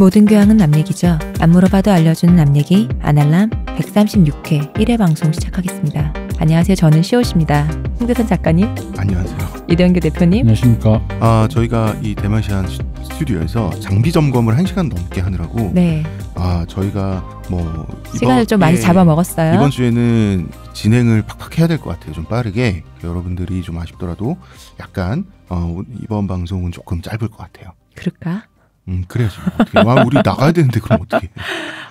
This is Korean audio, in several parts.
모든 교양은 남 얘기죠. 안 물어봐도 알려주는 남 얘기 아날람 136회 1회 방송 시작하겠습니다. 안녕하세요. 저는 시옷입니다. 홍대선 작가님. 안녕하세요. 이대현규 대표님. 안녕하십니까. 아 저희가 이 대마시안 스튜디오에서 장비 점검을 1시간 넘게 하느라고 네. 아 저희가 뭐 시간을 좀 많이 예, 잡아먹었어요. 이번 주에는 진행을 팍팍 해야 될 것 같아요. 좀 빠르게 여러분들이 좀 아쉽더라도 약간 어, 이번 방송은 조금 짧을 것 같아요. 그럴까? 음, 그래야지. 뭐. 어떻게. 와, 아, 우리 나가야 되는데 그럼 어떻게?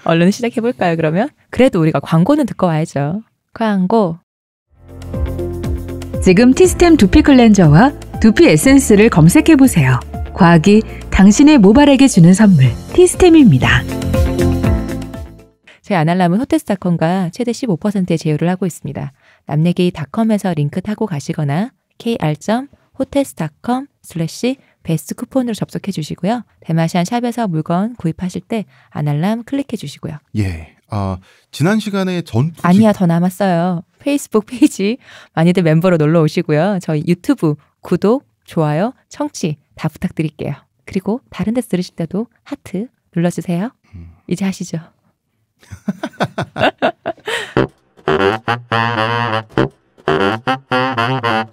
얼른 시작해 볼까요? 그러면 그래도 우리가 광고는 듣고 와야죠. 광고. 지금 티스템 두피 클렌저와 두피 에센스를 검색해 보세요. 과학이 당신의 모발에게 주는 선물 티스템입니다. 제 아날람은 호텔스닷컴과 최대 15%의 제휴를 하고 있습니다. 남내기닷컴에서 링크 타고 가시거나 k r h o t e l s c o m s l a 베스트 쿠폰으로 접속해 주시고요. 대마시안 샵에서 물건 구입하실 때 아날람 클릭해 주시고요. 예. 아, 지난 시간에 전 아니야, 더 남았어요. 페이스북 페이지 많이들 멤버로 놀러 오시고요. 저희 유튜브 구독, 좋아요, 청취 다 부탁드릴게요. 그리고 다른 데서 들으실 때도 하트 눌러 주세요. 음. 이제 하시죠.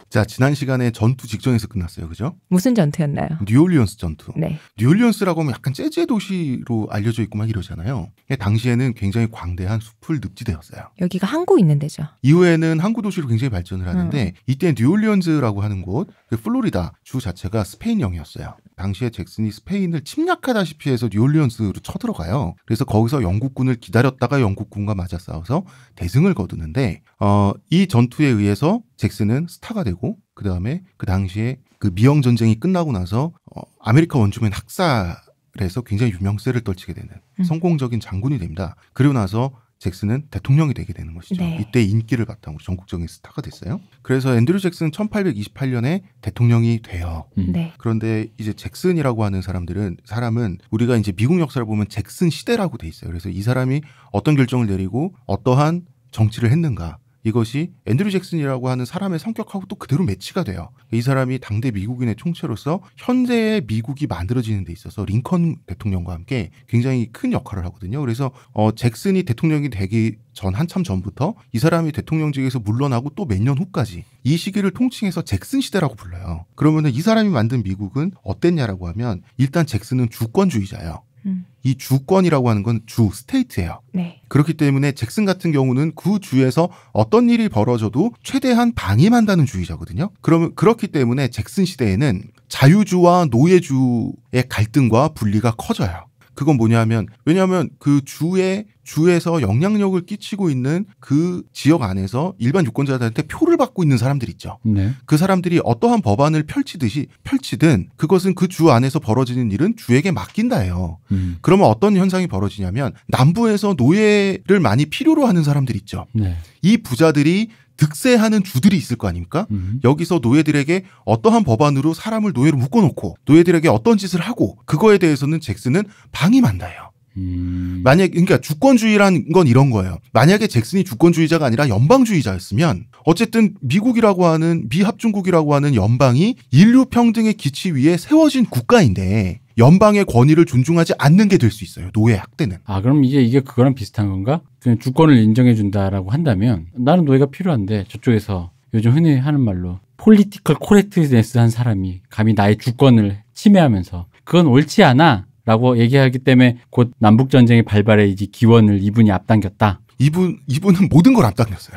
자, 지난 시간에 전투 직전에서 끝났어요. 그죠? 무슨 전투였나요? 뉴올리언스 전투. 네. 뉴올리언스라고 하면 약간 재즈의 도시로 알려져 있고 막 이러잖아요. 예, 당시에는 굉장히 광대한 숲을 늪지대였어요. 여기가 항구 있는 데죠. 이후에는 항구 도시로 굉장히 발전을 하는데 음. 이때 뉴올리언즈라고 하는 곳, 그 플로리다 주 자체가 스페인영이었어요 당시에 잭슨이 스페인을 침략하다시피 해서 뉴올리언스로 쳐들어가요. 그래서 거기서 영국군을 기다렸다가 영국군과 맞아 싸워서 대승을 거두는데 어, 이 전투에 의해 위해서 잭슨은 스타가 되고 그 다음에 그 당시에 그 미영 전쟁이 끝나고 나서 어, 아메리카 원주민 학살에서 굉장히 유명세를 떨치게 되는 음. 성공적인 장군이 됩니다. 그리고 나서 잭슨은 대통령이 되게 되는 것이죠. 네. 이때 인기를 바탕으로 전국적인 스타가 됐어요. 그래서 앤드류 잭슨 은 1828년에 대통령이 돼요. 음. 네. 그런데 이제 잭슨이라고 하는 사람들은 사람은 우리가 이제 미국 역사를 보면 잭슨 시대라고 돼 있어요. 그래서 이 사람이 어떤 결정을 내리고 어떠한 정치를 했는가 이것이 앤드류 잭슨이라고 하는 사람의 성격하고 또 그대로 매치가 돼요. 이 사람이 당대 미국인의 총체로서 현재의 미국이 만들어지는 데 있어서 링컨 대통령과 함께 굉장히 큰 역할을 하거든요. 그래서 어, 잭슨이 대통령이 되기 전 한참 전부터 이 사람이 대통령직에서 물러나고 또 몇 년 후까지 이 시기를 통칭해서 잭슨 시대라고 불러요. 그러면은 이 사람이 만든 미국은 어땠냐라고 하면 일단 잭슨은 주권주의자예요. 음. 이 주권이라고 하는 건 주 스테이트예요. 네. 그렇기 때문에 잭슨 같은 경우는 그 주에서 어떤 일이 벌어져도 최대한 방임한다는 주의자거든요. 그러면 그렇기 때문에 잭슨 시대에는 자유주와 노예주의 갈등과 분리가 커져요. 그건 뭐냐면 왜냐하면 그 주에 주에서 영향력을 끼치고 있는 그 지역 안에서 일반 유권자들한테 표를 받고 있는 사람들 있죠. 네. 그 사람들이 어떠한 법안을 펼치듯이 펼치든 그것은 그 주 안에서 벌어지는 일은 주에게 맡긴다예요. 음. 그러면 어떤 현상이 벌어지냐면 남부에서 노예를 많이 필요로 하는 사람들 있죠. 네. 이 부자들이 득세하는 주들이 있을 거 아닙니까? 음. 여기서 노예들에게 어떠한 법안으로 사람을 노예로 묶어놓고 노예들에게 어떤 짓을 하고 그거에 대해서는 잭슨은 방임한다 요 음. 만약 그러니까 주권주의란 건 이런 거예요. 만약에 잭슨이 주권주의자가 아니라 연방주의자였으면 어쨌든 미국이라고 하는 미합중국이라고 하는 연방이 인류 평등의 기치 위에 세워진 국가인데 연방의 권위를 존중하지 않는 게 될 수 있어요. 노예 학대는. 아 그럼 이제 이게 그거랑 비슷한 건가? 그냥 주권을 인정해 준다라고 한다면 나는 노예가 필요한데 저쪽에서 요즘 흔히 하는 말로 폴리티컬 코렉트네스 한 사람이 감히 나의 주권을 침해하면서 그건 옳지 않아. 라고 얘기하기 때문에 곧 남북전쟁의 발발에 이제 기원을 이분이 앞당겼다. 이분 이분은 모든 걸 앞당겼어요.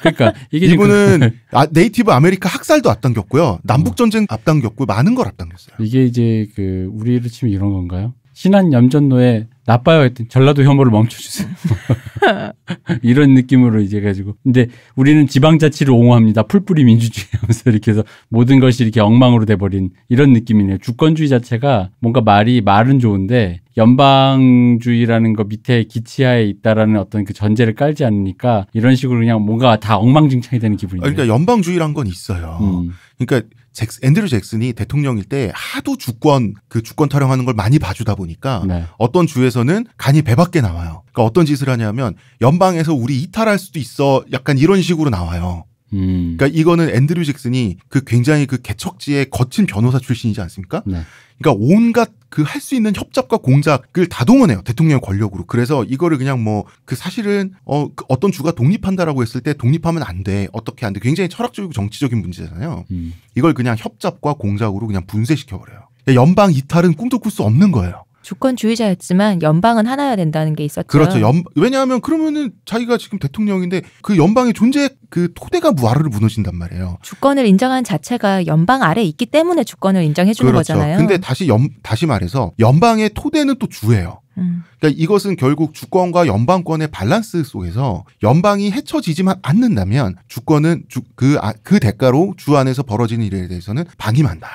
그러니까 이게 이분은 그 아, 네이티브 아메리카 학살도 앞당겼고요, 남북 전쟁 앞당겼고 많은 걸 앞당겼어요. 이게 이제 그 우리를 치면 이런 건가요? 신한 염전노에 나빠요 했더니 전라도 혐오를 멈춰주세요. 이런 느낌으로 이제 가지고. 근데 우리는 지방자치를 옹호합니다. 풀뿌리 민주주의 하면서 이렇게 해서 모든 것이 이렇게 엉망으로 돼버린 이런 느낌이네요. 주권주의 자체가 뭔가 말이, 말은 좋은데 연방주의라는 거 밑에 기치하에 있다라는 어떤 그 전제를 깔지 않으니까 이런 식으로 그냥 뭔가 다 엉망진창이 되는 기분이에요. 그러니까 연방주의란 건 있어요. 음. 그러니까 잭스, 앤드류 잭슨이 대통령일 때 하도 주권 그 주권 타령하는 걸 많이 봐주다 보니까 네. 어떤 주에서는 간이 배밖에 나와요. 그러니까 어떤 짓을 하냐면 연방에서 우리 이탈할 수도 있어 약간 이런 식으로 나와요. 음. 그러니까 이거는 앤드류 잭슨이 그 굉장히 그 개척지의 거친 변호사 출신이지 않습니까? 네. 그러니까 온갖 그 할 수 있는 협잡과 공작을 다 동원해요 대통령의 권력으로. 그래서 이거를 그냥 뭐 그 사실은 어그 어떤 주가 독립한다라고 했을 때 독립하면 안 돼. 어떻게 안 돼. 굉장히 철학적이고 정치적인 문제잖아요. 음. 이걸 그냥 협잡과 공작으로 그냥 분쇄시켜 버려요. 연방 이탈은 꿈도 꿀 수 없는 거예요. 주권주의자였지만 연방은 하나야 된다는 게 있었죠. 그렇죠. 연, 왜냐하면 그러면은 자기가 지금 대통령인데 그 연방의 존재 그 토대가 무아르로 무너진단 말이에요. 주권을 인정한 자체가 연방 아래 있기 때문에 주권을 인정해 주는 그렇죠. 거잖아요. 근데 다시 연, 다시 말해서 연방의 토대는 또 주예요. 음. 그러니까 이것은 결국 주권과 연방권의 밸런스 속에서 연방이 헤쳐지지만 않는다면 주권은 주, 그, 아, 그 대가로 주 안에서 벌어지는 일에 대해서는 방임한다.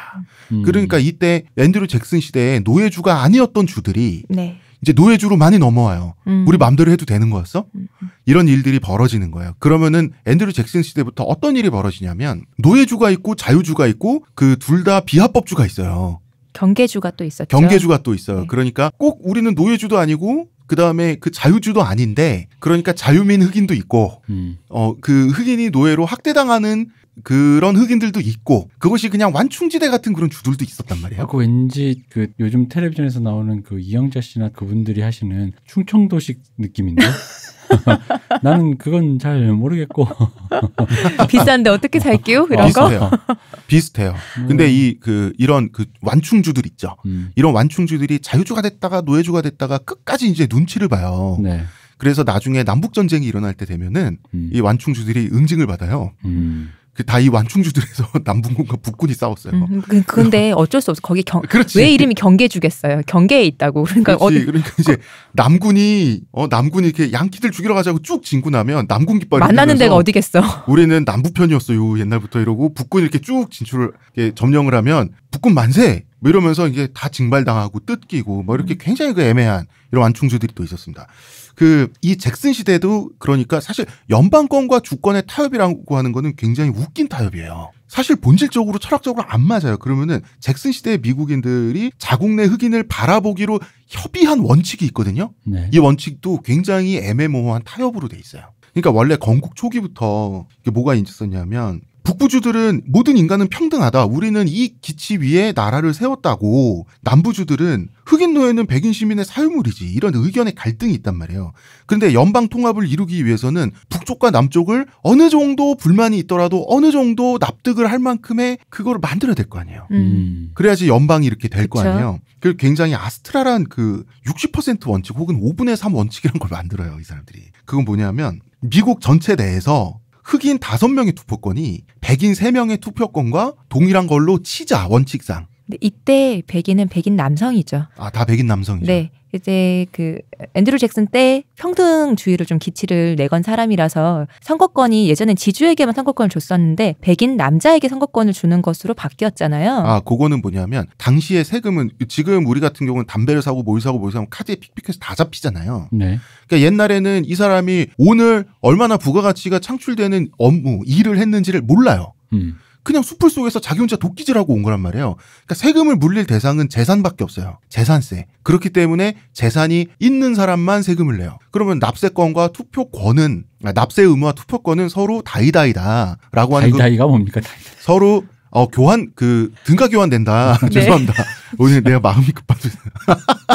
음. 그러니까 이때 앤드류 잭슨 시대에 노예주가 아니었던 주들이 네. 이제 노예주로 많이 넘어와요. 음. 우리 맘대로 해도 되는 거였어? 음, 음. 이런 일들이 벌어지는 거예요. 그러면은 앤드류 잭슨 시대부터 어떤 일이 벌어지냐면 노예주가 있고 자유주가 있고 그 둘 다 비합법주가 있어요. 경계주가 또 있었죠. 경계주가 또 있어요. 네. 그러니까 꼭 우리는 노예주도 아니고 그 다음에 그 자유주도 아닌데 그러니까 자유민 흑인도 있고 음. 어그 흑인이 노예로 학대당하는 그런 흑인들도 있고 그것이 그냥 완충지대 같은 그런 주들도 있었단 말이에요. 아, 그 왠지 그 요즘 텔레비전에서 나오는 그 이영자 씨나 그분들이 하시는 충청도식 느낌인데. 나는 그건 잘 모르겠고 비싼데 어떻게 살게요? 이런 비슷해요. 비슷해요. 근데 음. 이그 이런 그 완충주들 있죠. 음. 이런 완충주들이 자유주가 됐다가 노예주가 됐다가 끝까지 이제 눈치를 봐요. 네. 그래서 나중에 남북 전쟁이 일어날 때 되면은 음. 이 완충주들이 응징을 받아요. 음. 그다이 완충주들에서 남분군과 북군이 싸웠어요. 음, 음 그, 근데 어쩔 수 없어. 거기 경, 그렇지. 왜 이름이 경계주겠어요? 경계에 있다고. 그러니까 그렇지. 어디 그러니까 이제 남군이 어 남군이 이렇게 양키들 죽이러 가자고 쭉진군하면 남군 깃발이 만나는 데가 어디겠어? 우리는 남부편이었어요 옛날부터 이러고 북군 이렇게 이쭉 진출을 이렇게 점령을 하면 북군 만세 뭐 이러면서 이게 다 징발당하고 뜯기고 뭐 이렇게 음. 굉장히 그 애매한 이런 완충주들이 또 있었습니다. 그이 잭슨 시대도 그러니까 사실 연방권과 주권의 타협이라고 하는 거는 굉장히 웃긴 타협이에요. 사실 본질적으로 철학적으로 안 맞아요. 그러면은 잭슨 시대의 미국인들이 자국 내 흑인을 바라보기로 협의한 원칙이 있거든요. 네. 이 원칙도 굉장히 애매모호한 타협으로 돼 있어요. 그러니까 원래 건국 초기부터 이게 뭐가 있었냐면 북부주들은 모든 인간은 평등하다. 우리는 이 기치 위에 나라를 세웠다고 남부주들은 흑인 노예는 백인 시민의 사유물이지. 이런 의견의 갈등이 있단 말이에요. 그런데 연방 통합을 이루기 위해서는 북쪽과 남쪽을 어느 정도 불만이 있더라도 어느 정도 납득을 할 만큼의 그걸 만들어야 될 거 아니에요. 음. 그래야지 연방이 이렇게 될 거 아니에요. 그 굉장히 아스트라란 그 60% 원칙 혹은 5분의 3 원칙이란 걸 만들어요. 이 사람들이. 그건 뭐냐면 미국 전체 내에서 흑인 5 명의 투표권이 백인 3명의 투표권과 동일한 걸로 치자 원칙상. 이때 백인은 백인 남성이죠. 아, 다 백인 남성이죠. 네. 이제 그앤드루 잭슨 때 평등주의를 좀 기치를 내건 사람이라서 선거권이 예전에 지주에게만 선거권을 줬었는데 백인 남자에게 선거권을 주는 것으로 바뀌었잖아요. 아, 그거는 뭐냐면 당시에 세금은 지금 우리 같은 경우는 담배를 사고 뭘 사고 뭘사고 카드에 픽픽해서 다 잡히잖아요. 네. 그러니까 옛날에는 이 사람이 오늘 얼마나 부가가치가 창출되는 업무 일을 했는지를 몰라요. 음. 그냥 숲을 속에서 자기 혼자 도끼질하고 온 거란 말이에요. 그러니까 세금을 물릴 대상은 재산밖에 없어요. 재산세. 그렇기 때문에 재산이 있는 사람만 세금을 내요. 그러면 납세권과 투표권은 아, 납세 의무와 투표권은 서로 다이다이다라고 하는 그 다이다이가 그 뭡니까? 다이다이. 서로 어 교환 그 등가 교환된다. 네. 죄송합니다. 오늘 내가 마음이 급하서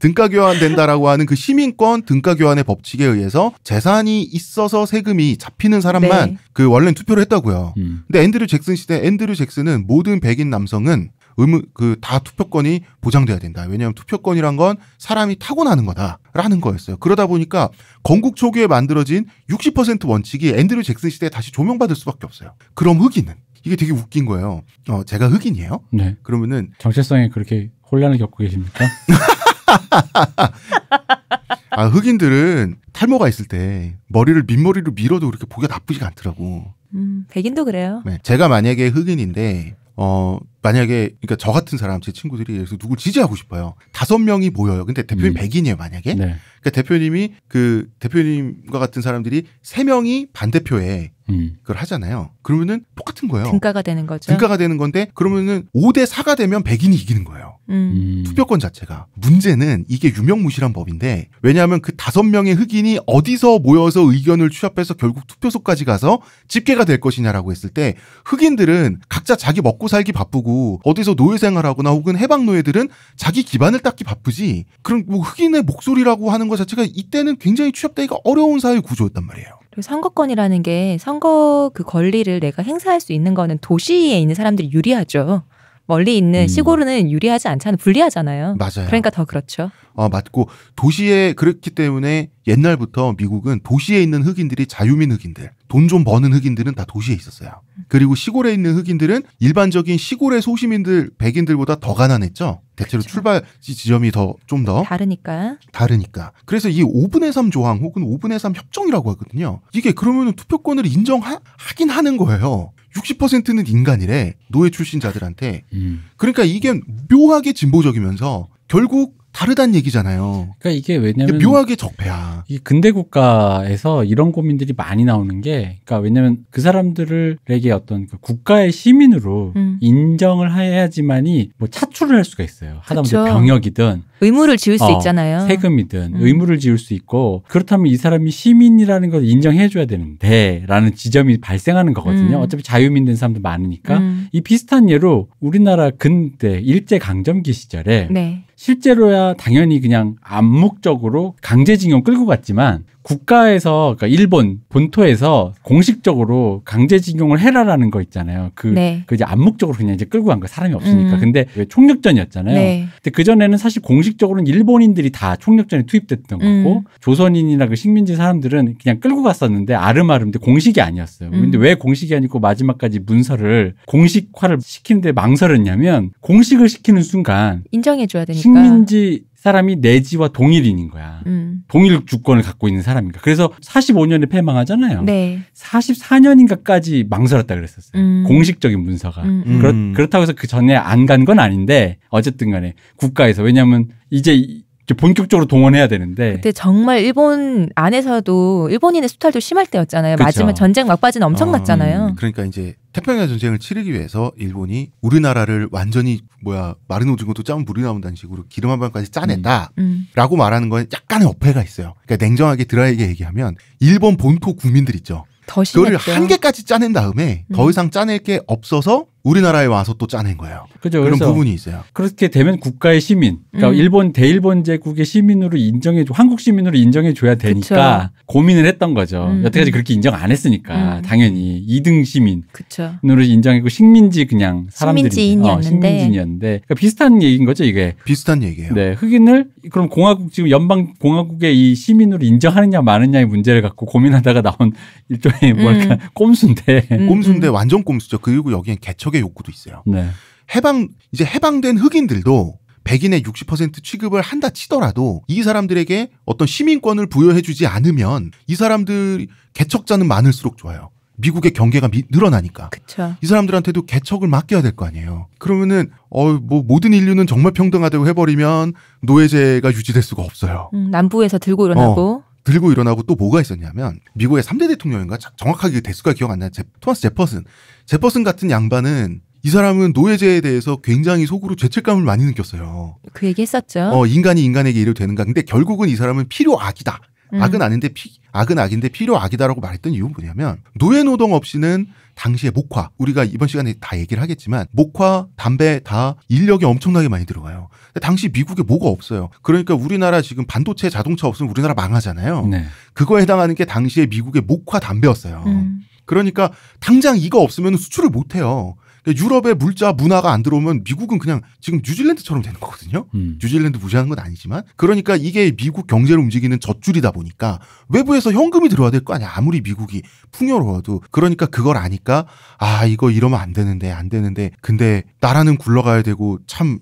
등가 교환된다라고 하는 그 시민권 등가 교환의 법칙에 의해서 재산이 있어서 세금이 잡히는 사람만 네. 그 원래는 투표를 했다고요. 음. 근데 앤드류 잭슨 시대 앤드류 잭슨은 모든 백인 남성은 의무 그 다 투표권이 보장돼야 된다. 왜냐하면 투표권이란 건 사람이 타고나는 거다라는 거였어요. 그러다 보니까 건국 초기에 만들어진 60% 원칙이 앤드류 잭슨 시대에 다시 조명받을 수밖에 없어요. 그럼 흑인은 이게 되게 웃긴 거예요. 어, 제가 흑인이에요? 네. 그러면은 정체성에 그렇게 혼란을 겪고 계십니까? 아, 흑인들은 탈모가 있을 때 머리를 민머리로 밀어도 그렇게 보기가 나쁘지가 않더라고. 음, 백인도 그래요. 네, 제가 만약에 흑인인데 어 만약에 그러니까 저 같은 사람 제 친구들이 그래서 누굴 지지하고 싶어요. 다섯 명이 모여요. 근데 대표님 음. 백인이에요 만약에. 네. 그러니까 대표님이 그 대표님과 같은 사람들이 세 명이 반대표에 음. 그걸 하잖아요. 그러면은 똑같은 거예요. 등가가 되는 거죠. 등가가 되는 건데 그러면은 5 대 4가 되면 백인이 이기는 거예요. 음. 음. 투표권 자체가. 문제는 이게 유명무실한 법인데 왜냐하면 그 다섯 명의 흑인이 어디서 모여서 의견을 취합해서 결국 투표소까지 가서 집계가 될 것이냐라고 했을 때 흑인들은 각자 자기 먹고 살기 바쁘고 바고 어디서 노예 생활하거나 혹은 해방 노예들은 자기 기반을 닦기 바쁘지 그런 뭐 흑인의 목소리라고 하는 것 자체가 이때는 굉장히 취업되기가 어려운 사회 구조였단 말이에요. 선거권이라는 게 선거 그 권리를 내가 행사할 수 있는 거는 도시에 있는 사람들이 유리하죠. 멀리 있는 음. 시골은 유리하지 않잖아요. 불리하잖아요. 맞아요. 그러니까 더 그렇죠. 아, 맞고 도시에 그렇기 때문에 옛날부터 미국은 도시에 있는 흑인들이 자유민 흑인들, 돈 좀 버는 흑인들은 다 도시에 있었어요. 그리고 시골에 있는 흑인들은 일반적인 시골의 소시민들 백인들보다 더 가난했죠. 대체로 그렇죠. 출발 지점이 더 좀 더 다르니까. 다르니까. 그래서 이 5분의 3 조항 혹은 5분의 3 협정이라고 하거든요. 이게 그러면 투표권을 인정하긴 하는 거예요. 60%는 인간이래 노예 출신자들한테. 음. 그러니까 이게 묘하게 진보적이면서 결국 다르단 얘기잖아요. 그러니까 이게 왜냐면 묘하게 적폐야. 이 근대 국가에서 이런 고민들이 많이 나오는 게, 그러니까 왜냐면 그 사람들을에게 어떤 그 국가의 시민으로 음. 인정을 해야지만이 뭐 차출을 할 수가 있어요. 하다못해 병역이든 의무를 지을수 어, 있잖아요. 세금이든 음. 의무를 지을수 있고 그렇다면 이 사람이 시민이라는 걸 인정해줘야 되는데라는 지점이 발생하는 거거든요. 음. 어차피 자유민 된 사람도 많으니까 음. 이 비슷한 예로 우리나라 근대 일제 강점기 시절에 네. 실제로야 당연히 그냥 암묵적으로 강제징용 끌고 갔지만 국가에서 그러니까 일본 본토에서 공식적으로 강제징용을 해라라는 거 있잖아요. 그, 네. 그 이제 암묵적으로 그냥 이제 끌고 간 거 사람이 없으니까. 음. 근데 왜 총력전이었잖아요. 네. 근데 그 전에는 사실 공식적으로는 일본인들이 다 총력전에 투입됐던 거고 음. 조선인이나 그 식민지 사람들은 그냥 끌고 갔었는데 아름아름 근데 공식이 아니었어요. 음. 근데 왜 공식이 아니고 마지막까지 문서를 공식화를 시키는데 망설였냐면 공식을 시키는 순간 인정해줘야 되니까 식민지 사람이 내지와 동일인인 거야. 음. 동일 주권을 갖고 있는 사람인가. 그래서 45년에 패망하잖아요 네. 44년인가까지 망설였다 그랬었어요. 음. 공식적인 문서가. 음. 음. 그렇, 음. 그렇다고 해서 그 전에 안 간 건 아닌데 어쨌든 간에 국가에서 왜냐하면 이제 이제 본격적으로 동원해야 되는데 그때 정말 일본 안에서도 일본인의 수탈도 심할 때였잖아요. 그쵸. 마지막 전쟁 막바지는 엄청났잖아요. 어, 그러니까 이제 태평양 전쟁을 치르기 위해서 일본이 우리나라를 완전히 뭐야 마른 오징어도 짜면 물이 나온다는 식으로 기름 한 방까지 짜낸다라고 음. 음. 말하는 건 약간의 어폐가 있어요. 그러니까 냉정하게 드라이하게 얘기하면 일본 본토 국민들 있죠. 그거를 한 개까지 짜낸 다음에 더 음. 이상 짜낼 게 없어서 우리나라에 와서 또 짜낸 거예요. 그죠. 그런 부분이 있어요. 그렇게 되면 국가의 시민, 그러니까 음. 일본 대일본 제국의 시민으로 인정해 한국 시민으로 인정해 줘야 되니까 그쵸. 고민을 했던 거죠. 음. 여태까지 그렇게 인정 안 했으니까 음. 당연히 2등 시민으로 인정했고 식민지 그냥 사람들이 어, 식민지인이었는데, 어, 식민지인이었는데 그러니까 비슷한 얘기인 거죠 이게. 비슷한 얘기예요. 네, 흑인을 그럼 공화국 지금 연방 공화국의 이 시민으로 인정하느냐 마느냐의 문제를 갖고 고민하다가 나온 일종의 음. 뭐랄까 꼼수인데. 음, 꼼수인데 음. 완전 꼼수죠. 그리고 여기엔 개척 계속의 욕구도 있어요. 네. 해방 이제 해방된 흑인들도 백인의 60% 취급을 한다 치더라도 이 사람들에게 어떤 시민권을 부여해주지 않으면 이 사람들 개척자는 많을수록 좋아요. 미국의 경계가 미, 늘어나니까. 그쵸. 이 사람들한테도 개척을 맡겨야 될 거 아니에요. 그러면은 어뭐 모든 인류는 정말 평등하다고 해버리면 노예제가 유지될 수가 없어요. 음, 남부에서 들고 일어나고. 어, 들고 일어나고 또 뭐가 있었냐면 미국의 3대 대통령인가 정확하게 그 대수가 기억 안 나요. 제, 토마스 제퍼슨. 제퍼슨 같은 양반은 이 사람은 노예제에 대해서 굉장히 속으로 죄책감을 많이 느꼈어요. 그 얘기 했었죠. 어, 인간이 인간에게 이를 되는가. 근데 결국은 이 사람은 필요악이다. 음. 악은 아닌데 피, 악은 악인데 필요 악이다라고 말했던 이유는 뭐냐면 노예 노동 없이는 당시의 목화 우리가 이번 시간에 다 얘기를 하겠지만 목화 담배 다 인력이 엄청나게 많이 들어가요. 당시 미국에 뭐가 없어요. 그러니까 우리나라 지금 반도체 자동차 없으면 우리나라 망하잖아요. 네. 그거에 해당하는 게 당시에 미국의 목화 담배였어요. 음. 그러니까 당장 이거 없으면 수출을 못 해요. 유럽의 물자 문화가 안 들어오면 미국은 그냥 지금 뉴질랜드처럼 되는 거거든요. 음. 뉴질랜드 무시하는 건 아니지만 그러니까 이게 미국 경제를 움직이는 젖줄이다 보니까 외부에서 현금이 들어와야 될 거 아니야. 아무리 미국이 풍요로워도 그러니까 그걸 아니까 아 이거 이러면 안 되는데 안 되는데 근데 나라는 굴러가야 되고 참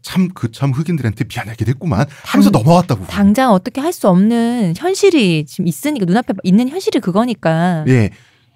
참, 그, 참 흑인들한테 미안하게 됐구만 하면서 넘어갔다고. 당장 어떻게 할 수 없는 현실이 지금 있으니까, 눈앞에 있는 현실이 그거니까. 예.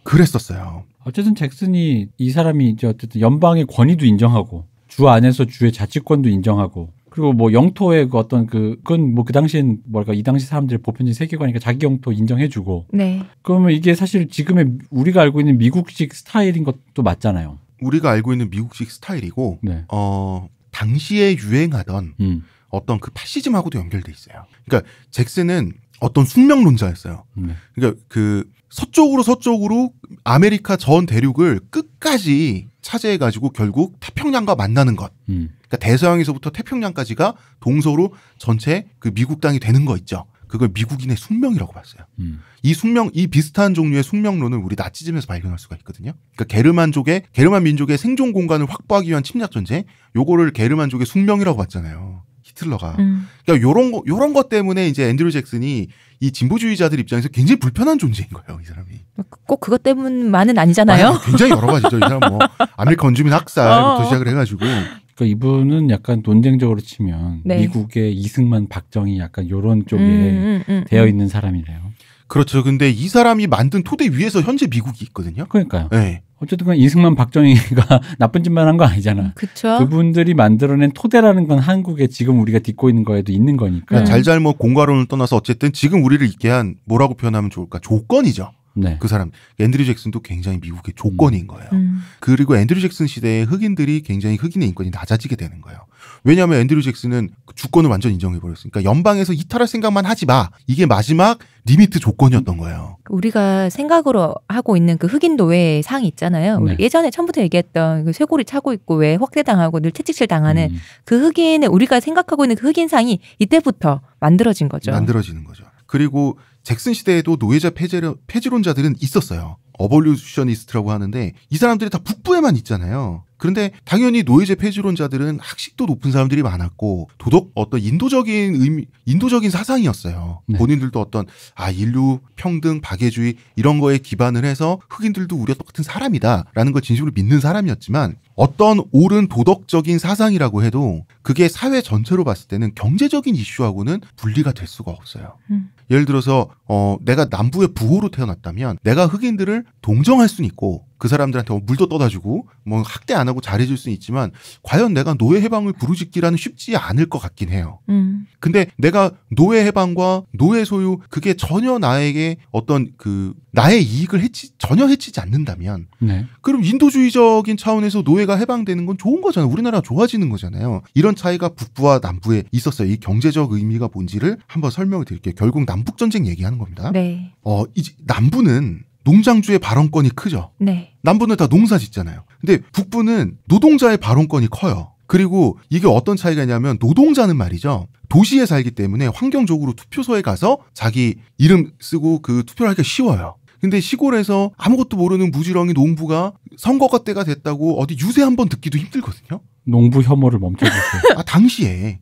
그랬었어요. 어쨌든 잭슨이 이 사람이 이제 어쨌든 연방의 권위도 인정하고 주 안에서 주의 자치권도 인정하고 그리고 뭐 영토의 그 어떤 그 그건 뭐 그 당시엔 뭐랄까 이 당시 사람들의 보편적인 세계관이니까 자기 영토 인정해주고 네. 그러면 이게 사실 지금의 우리가 알고 있는 미국식 스타일인 것도 맞잖아요. 우리가 알고 있는 미국식 스타일이고 네. 어 당시에 유행하던 음. 어떤 그 파시즘하고도 연결돼 있어요. 그러니까 잭슨은 어떤 숙명론자였어요. 네. 그러니까 그 서쪽으로 서쪽으로 아메리카 전 대륙을 끝까지 차지해가지고 결국 태평양과 만나는 것. 음. 그러니까 대서양에서부터 태평양까지가 동서로 전체 그 미국 땅이 되는 거 있죠. 그걸 미국인의 숙명이라고 봤어요. 음. 이 숙명, 이 비슷한 종류의 숙명론을 우리 나치즘에서 발견할 수가 있거든요. 그러니까 게르만족의 게르만 민족의 생존 공간을 확보하기 위한 침략 전쟁, 요거를 게르만족의 숙명이라고 봤잖아요. 히틀러가. 음. 그러니까 요런 거 요런 것 때문에 이제 앤드류 잭슨이 이 진보주의자들 입장에서 굉장히 불편한 존재인 거예요, 이 사람이. 뭐 그, 꼭 그것 때문만은 아니잖아요. 아니, 굉장히 여러 가지죠. 이 사람 뭐아메리칸주민 학살부터 어. 시작을 해 가지고 그러니까 이분은 약간 논쟁적으로 치면 네. 미국의 이승만 박정희 약간 요런 쪽에 음, 음, 음, 음. 되어 있는 사람이래요. 그렇죠. 근데 이 사람이 만든 토대 위에서 현재 미국이 있거든요. 그러니까요. 네. 어쨌든 간 이승만 박정희가 나쁜 짓만 한 거 아니잖아. 그쵸? 그분들이 만들어낸 토대라는 건 한국에 지금 우리가 딛고 있는 거에도 있는 거니까. 네. 잘잘못 공과론을 떠나서 어쨌든 지금 우리를 있게 한 뭐라고 표현하면 좋을까? 조건이죠. 네. 그 사람 앤드류 잭슨도 굉장히 미국의 음. 조건인 거예요. 음. 그리고 앤드류 잭슨 시대에 흑인들이 굉장히 흑인의 인권이 낮아지게 되는 거예요. 왜냐하면 앤드류 잭슨은 그 주권을 완전 인정해 버렸으니까 그러니까 연방에서 이탈할 생각만 하지 마. 이게 마지막 리미트 조건이었던 거예요. 우리가 생각으로 하고 있는 그 흑인 노예 상 있잖아요. 네. 예전에 처음부터 얘기했던 그 쇄골이 차고 있고 왜 확대당하고 늘 채찍질 당하는 음. 그 흑인의 우리가 생각하고 있는 그 흑인 상이 이때부터 만들어진 거죠. 만들어지는 거죠. 그리고 잭슨 시대에도 노예자 폐지론, 폐지론자들은 있었어요. 어볼루션니스트라고 하는데 이 사람들이 다 북부에만 있잖아요. 그런데 당연히 노예제 폐지론자들은 학식도 높은 사람들이 많았고 도덕 어떤 인도적인 의미 인도적인 사상이었어요. 네. 본인들도 어떤 아 인류 평등 박애주의 이런 거에 기반을 해서 흑인들도 우리와 똑같은 사람이다라는 걸 진심으로 믿는 사람이었지만 어떤 옳은 도덕적인 사상이라고 해도 그게 사회 전체로 봤을 때는 경제적인 이슈하고는 분리가 될 수가 없어요. 음. 예를 들어서 어 내가 남부의 부호로 태어났다면 내가 흑인들을 동정할 수는 있고 그 사람들한테 뭐 물도 떠다 주고 뭐 학대 안 하고 잘해 줄 수는 있지만 과연 내가 노예 해방을 부르짖기라는 쉽지 않을 것 같긴 해요. 음. 근데 내가 노예 해방과 노예 소유 그게 전혀 나에게 어떤 그 나의 이익을 해치 전혀 해치지 않는다면 네. 그럼 인도주의적인 차원에서 노예 노예가 해방되는 건 좋은 거잖아요. 우리나라 좋아지는 거잖아요. 이런 차이가 북부와 남부에 있었어요. 이 경제적 의미가 뭔지를 한번 설명을 드릴게요. 결국 남북 전쟁 얘기하는 겁니다. 네. 어, 이제 남부는 농장주의 발언권이 크죠. 네. 남부는 다 농사 짓잖아요. 근데 북부는 노동자의 발언권이 커요. 그리고 이게 어떤 차이가냐면 있 노동자는 말이죠. 도시에 살기 때문에 환경적으로 투표소에 가서 자기 이름 쓰고 그 투표를 하기가 쉬워요. 근데 시골에서 아무것도 모르는 무지렁이 농부가 선거가 때가 됐다고 어디 유세 한번 듣기도 힘들거든요. 농부 혐오를 멈춰주세요. 아, 당시에.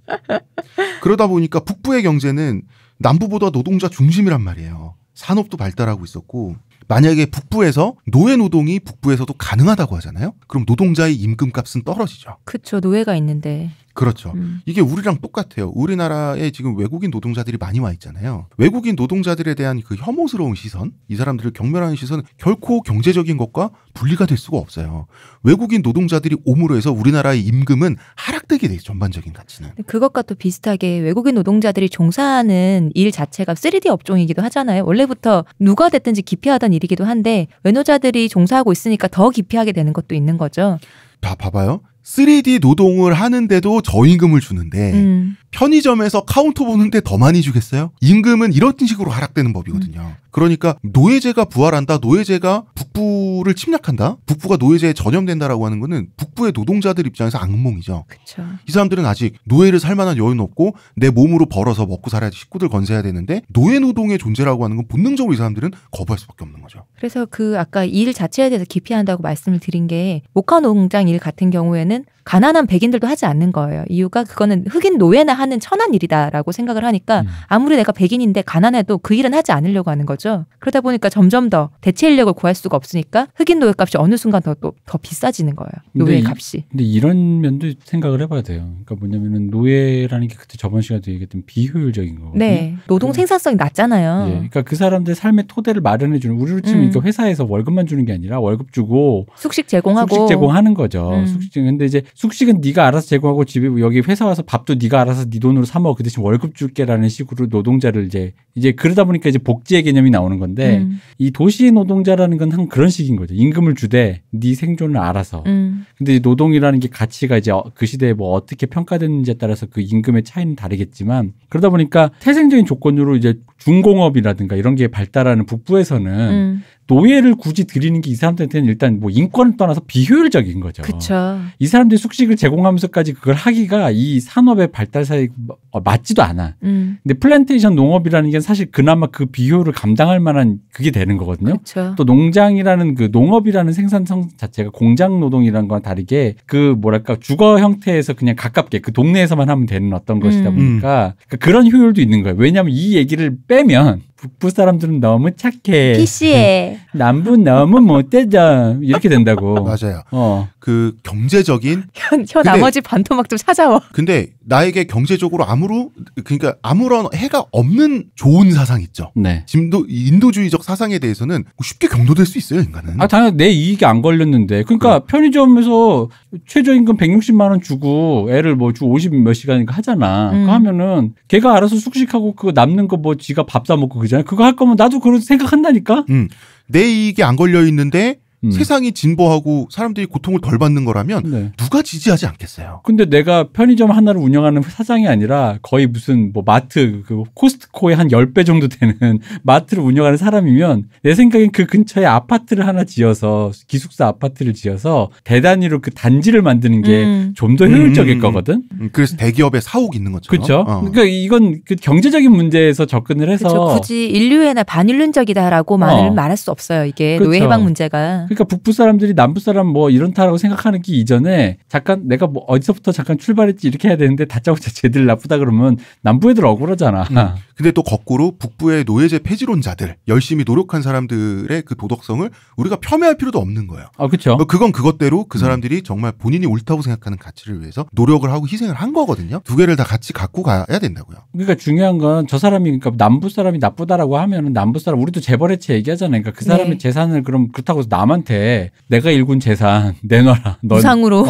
그러다 보니까 북부의 경제는 남부보다 노동자 중심이란 말이에요. 산업도 발달하고 있었고 만약에 북부에서 노예 노동이 북부에서도 가능하다고 하잖아요. 그럼 노동자의 임금값은 떨어지죠. 그쵸 노예가 있는데. 그렇죠. 음. 이게 우리랑 똑같아요. 우리나라에 지금 외국인 노동자들이 많이 와 있잖아요. 외국인 노동자들에 대한 그 혐오스러운 시선, 이 사람들을 경멸하는 시선은 결코 경제적인 것과 분리가 될 수가 없어요. 외국인 노동자들이 오므로 해서 우리나라의 임금은 하락되게 돼 있어요. 전반적인 가치는. 그것과 또 비슷하게 외국인 노동자들이 종사하는 일 자체가 3D 업종이기도 하잖아요. 원래부터 누가 됐든지 기피하던 일이기도 한데 외노자들이 종사하고 있으니까 더 기피하게 되는 것도 있는 거죠. 다 봐봐요. 3D 노동을 하는데도 저임금을 주는데 음. 편의점에서 카운터 보는데 더 많이 주겠어요? 임금은 이런 식으로 하락되는 법이거든요. 음. 그러니까 노예제가 부활한다. 노예제가 북부를 침략한다. 북부가 노예제에 전염된다라고 하는 거는 북부의 노동자들 입장에서 악몽이죠. 그쵸. 이 사람들은 아직 노예를 살 만한 여유는 없고 내 몸으로 벌어서 먹고 살아야지 식구들 건세야 해 되는데 노예 노동의 존재라고 하는 건 본능적으로 이 사람들은 거부할 수밖에 없는 거죠. 그래서 그 아까 일 자체에 대해서 기피한다고 말씀을 드린 게 목화 농장 일 같은 경우에는 가난한 백인들도 하지 않는 거예요. 이유가 그거는 흑인 노예나 하는 천한 일이다라고 생각을 하니까 음. 아무리 내가 백인인데 가난해도 그 일은 하지 않으려고 하는 거죠. 그러다 보니까 점점 더 대체 인력을 구할 수가 없으니까 흑인 노예 값이 어느 순간 더 또 더 비싸지는 거예요. 노예 값이. 근데 이런 면도 생각을 해봐야 돼요. 그러니까 뭐냐면은 노예라는 게 그때 저번 시간에 얘기했던 비효율적인 거거든요. 네. 노동 음. 생산성이 낮잖아요. 예. 그러니까 그 사람들 삶의 토대를 마련해 주는 우리를 치면 음. 그러니까 회사에서 월급만 주는 게 아니라 월급 주고 숙식 제공하고 숙식 제공하는 거죠. 음. 숙식 근데 이제 숙식은 네가 알아서 제공하고 집에 여기 회사 와서 밥도 네가 알아서 네 돈으로 사 먹어 그 대신 월급 줄게라는 식으로 노동자를 이제 이제 그러다 보니까 이제 복지의 개념이 나오는 건데 음. 이 도시 노동자라는 건 한 그런 식인 거죠 임금을 주되 네 생존을 알아서 음. 근데 이제 노동이라는 게 가치가 이제 어, 그 시대에 뭐 어떻게 평가되는지에 따라서 그 임금의 차이는 다르겠지만 그러다 보니까 태생적인 조건으로 이제 중공업이라든가 이런 게 발달하는 북부에서는 음. 노예를 굳이 드리는 게 이 사람들한테는 일단 뭐 인권을 떠나서 비효율적인 거죠. 그쵸. 이 사람들이 숙식을 제공하면서까지 그걸 하기가 이 산업의 발달 사에 어, 맞지도 않아. 음. 근데 플랜테이션 농업이라는 게 사실 그나마 그 비효율을 감당할 만한 그게 되는 거거든요. 그쵸. 또 농장이라는 그 농업이라는 생산성 자체가 공장 노동이라는 거랑 다르게 그 뭐랄까 주거 형태에서 그냥 가깝게 그 동네에서만 하면 되는 어떤 것이다 음. 보니까 음. 그러니까 그런 효율도 있는 거예요. 왜냐하면 이 얘기를 빼면 북부 사람들은 너무 착해. PC에. 남부 너무 못되죠. 이렇게 된다고. 맞아요. 어. 그 경제적인. 혀, 혀 나머지 반토막좀 찾아와. 근데 나에게 경제적으로 아무로 그러니까 아무런 해가 없는 좋은 사상 있죠. 네. 인도 인도주의적 사상에 대해서는 뭐 쉽게 경도될 수 있어요 인간은. 아 당연 히내 이익이 안 걸렸는데. 그러니까 그래. 네. 편의점에서 최저임금 160만 원 주고 애를 뭐 주 50 몇 시간인가 하잖아. 음. 그 하면은 걔가 알아서 숙식하고 그 남는 거 뭐 지가 밥 사 먹고 그 그잖아요. 그거 할 거면 나도 그런 생각한다니까. 음. 내 이익이 안 걸려 있는데 음. 세상이 진보하고 사람들이 고통을 덜 받는 거라면 네. 누가 지지하지 않겠어요. 근데 내가 편의점 하나를 운영하는 사장이 아니라 거의 무슨 뭐 마트 그 코스트코의 한 10배 정도 되는 마트를 운영하는 사람이면 내 생각엔 그 근처에 아파트를 하나 지어서 기숙사 아파트를 지어서 대단위로 그 단지를 만드는 게 좀더 음. 효율적일 음. 거거든. 음, 그래서 대기업의 사옥이 있는 거죠. 그렇죠. 어. 그러니까 이건 그 경제적인 문제에서 접근을 해서 그쵸. 굳이 인류애나 반인륜적이다라고 말 어. 말할 수 없어요. 이게 그쵸. 노예 해방 문제가 그러니까 북부 사람들이 남부 사람 뭐 이런다라고 생각하는 게 이전에 잠깐 내가 뭐 어디서부터 잠깐 출발했지 이렇게 해야 되는데 다짜고짜 쟤들 나쁘다 그러면 남부 애들 억울하잖아. 음. 근데 또 거꾸로 북부의 노예제 폐지론자들 열심히 노력한 사람들의 그 도덕성을 우리가 폄훼할 필요도 없는 거예요. 아 그렇죠. 그건 그것대로 그 음. 사람들이 음. 정말 본인이 옳다고 생각하는 가치를 위해서 노력을 하고 희생을 한 거거든요. 두 개를 다 같이 갖고 가야 된다고요. 그러니까 중요한 건 저 사람이 그러니까 남부 사람이 나쁘다라고 하면은 남부 사람 우리도 재벌의체 얘기하잖아요. 그러니까 그 네. 사람의 네. 재산을 그럼 그렇다고 해서 나만 사람한테 내가 일군 재산 내놔라. 너 무상으로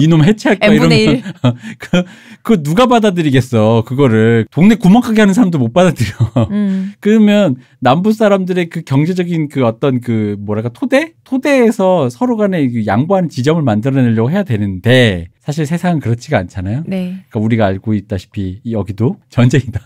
니 놈 해체할까 이러면 그, 그 누가 받아들이겠어 그거를 동네 구멍가게 하는 사람도 못 받아들여. 음. 그러면 남부 사람들의 그 경제적인 그 어떤 그 뭐랄까 토대 토대에서 서로 간에 그 양보하는 지점을 만들어내려고 해야 되는데 사실 세상은 그렇지가 않잖아요. 네. 그러니까 우리가 알고 있다시피 여기도 전쟁이다.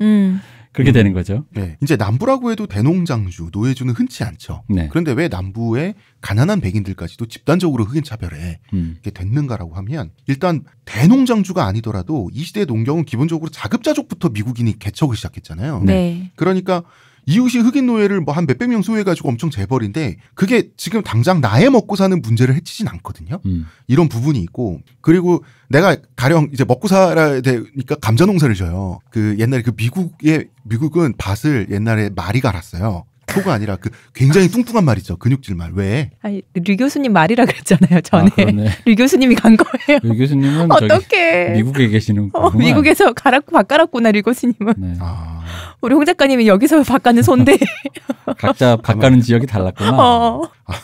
음. 그렇게 음. 되는 거죠. 네. 이제 남부라고 해도 대농장주, 노예주는 흔치 않죠. 네. 그런데 왜 남부의 가난한 백인들까지도 집단적으로 흑인 차별에 음. 됐는가라고 하면 일단 대농장주가 아니더라도 이 시대 의 농경은 기본적으로 자급자족부터 미국인이 개척을 시작했잖아요. 네. 네. 그러니까 이웃이 흑인 노예를 뭐 한 몇백 명 소유해가지고 엄청 재벌인데 그게 지금 당장 나의 먹고 사는 문제를 해치진 않거든요. 음. 이런 부분이 있고 그리고 내가 가령 이제 먹고 살아야 되니까 감자 농사를 져요. 그 옛날에 그 미국의 미국은 밭을 옛날에 말이 갈았어요. 토가 아니라 그 굉장히 아. 뚱뚱한 말이죠. 근육질 말. 왜? 아니, 류 교수님 말이라 그랬잖아요. 전에 아, 류 교수님이 간 거예요. 류 교수님은 어떻게 미국에 계시는 어, 미국에서 갈았고 바꿔놨구나 류 교수님은. 네. 아... 우리 홍 작가님이 여기서 바꿔는 손데 각자 바꿔는 지역이 달랐구나. 어. 아,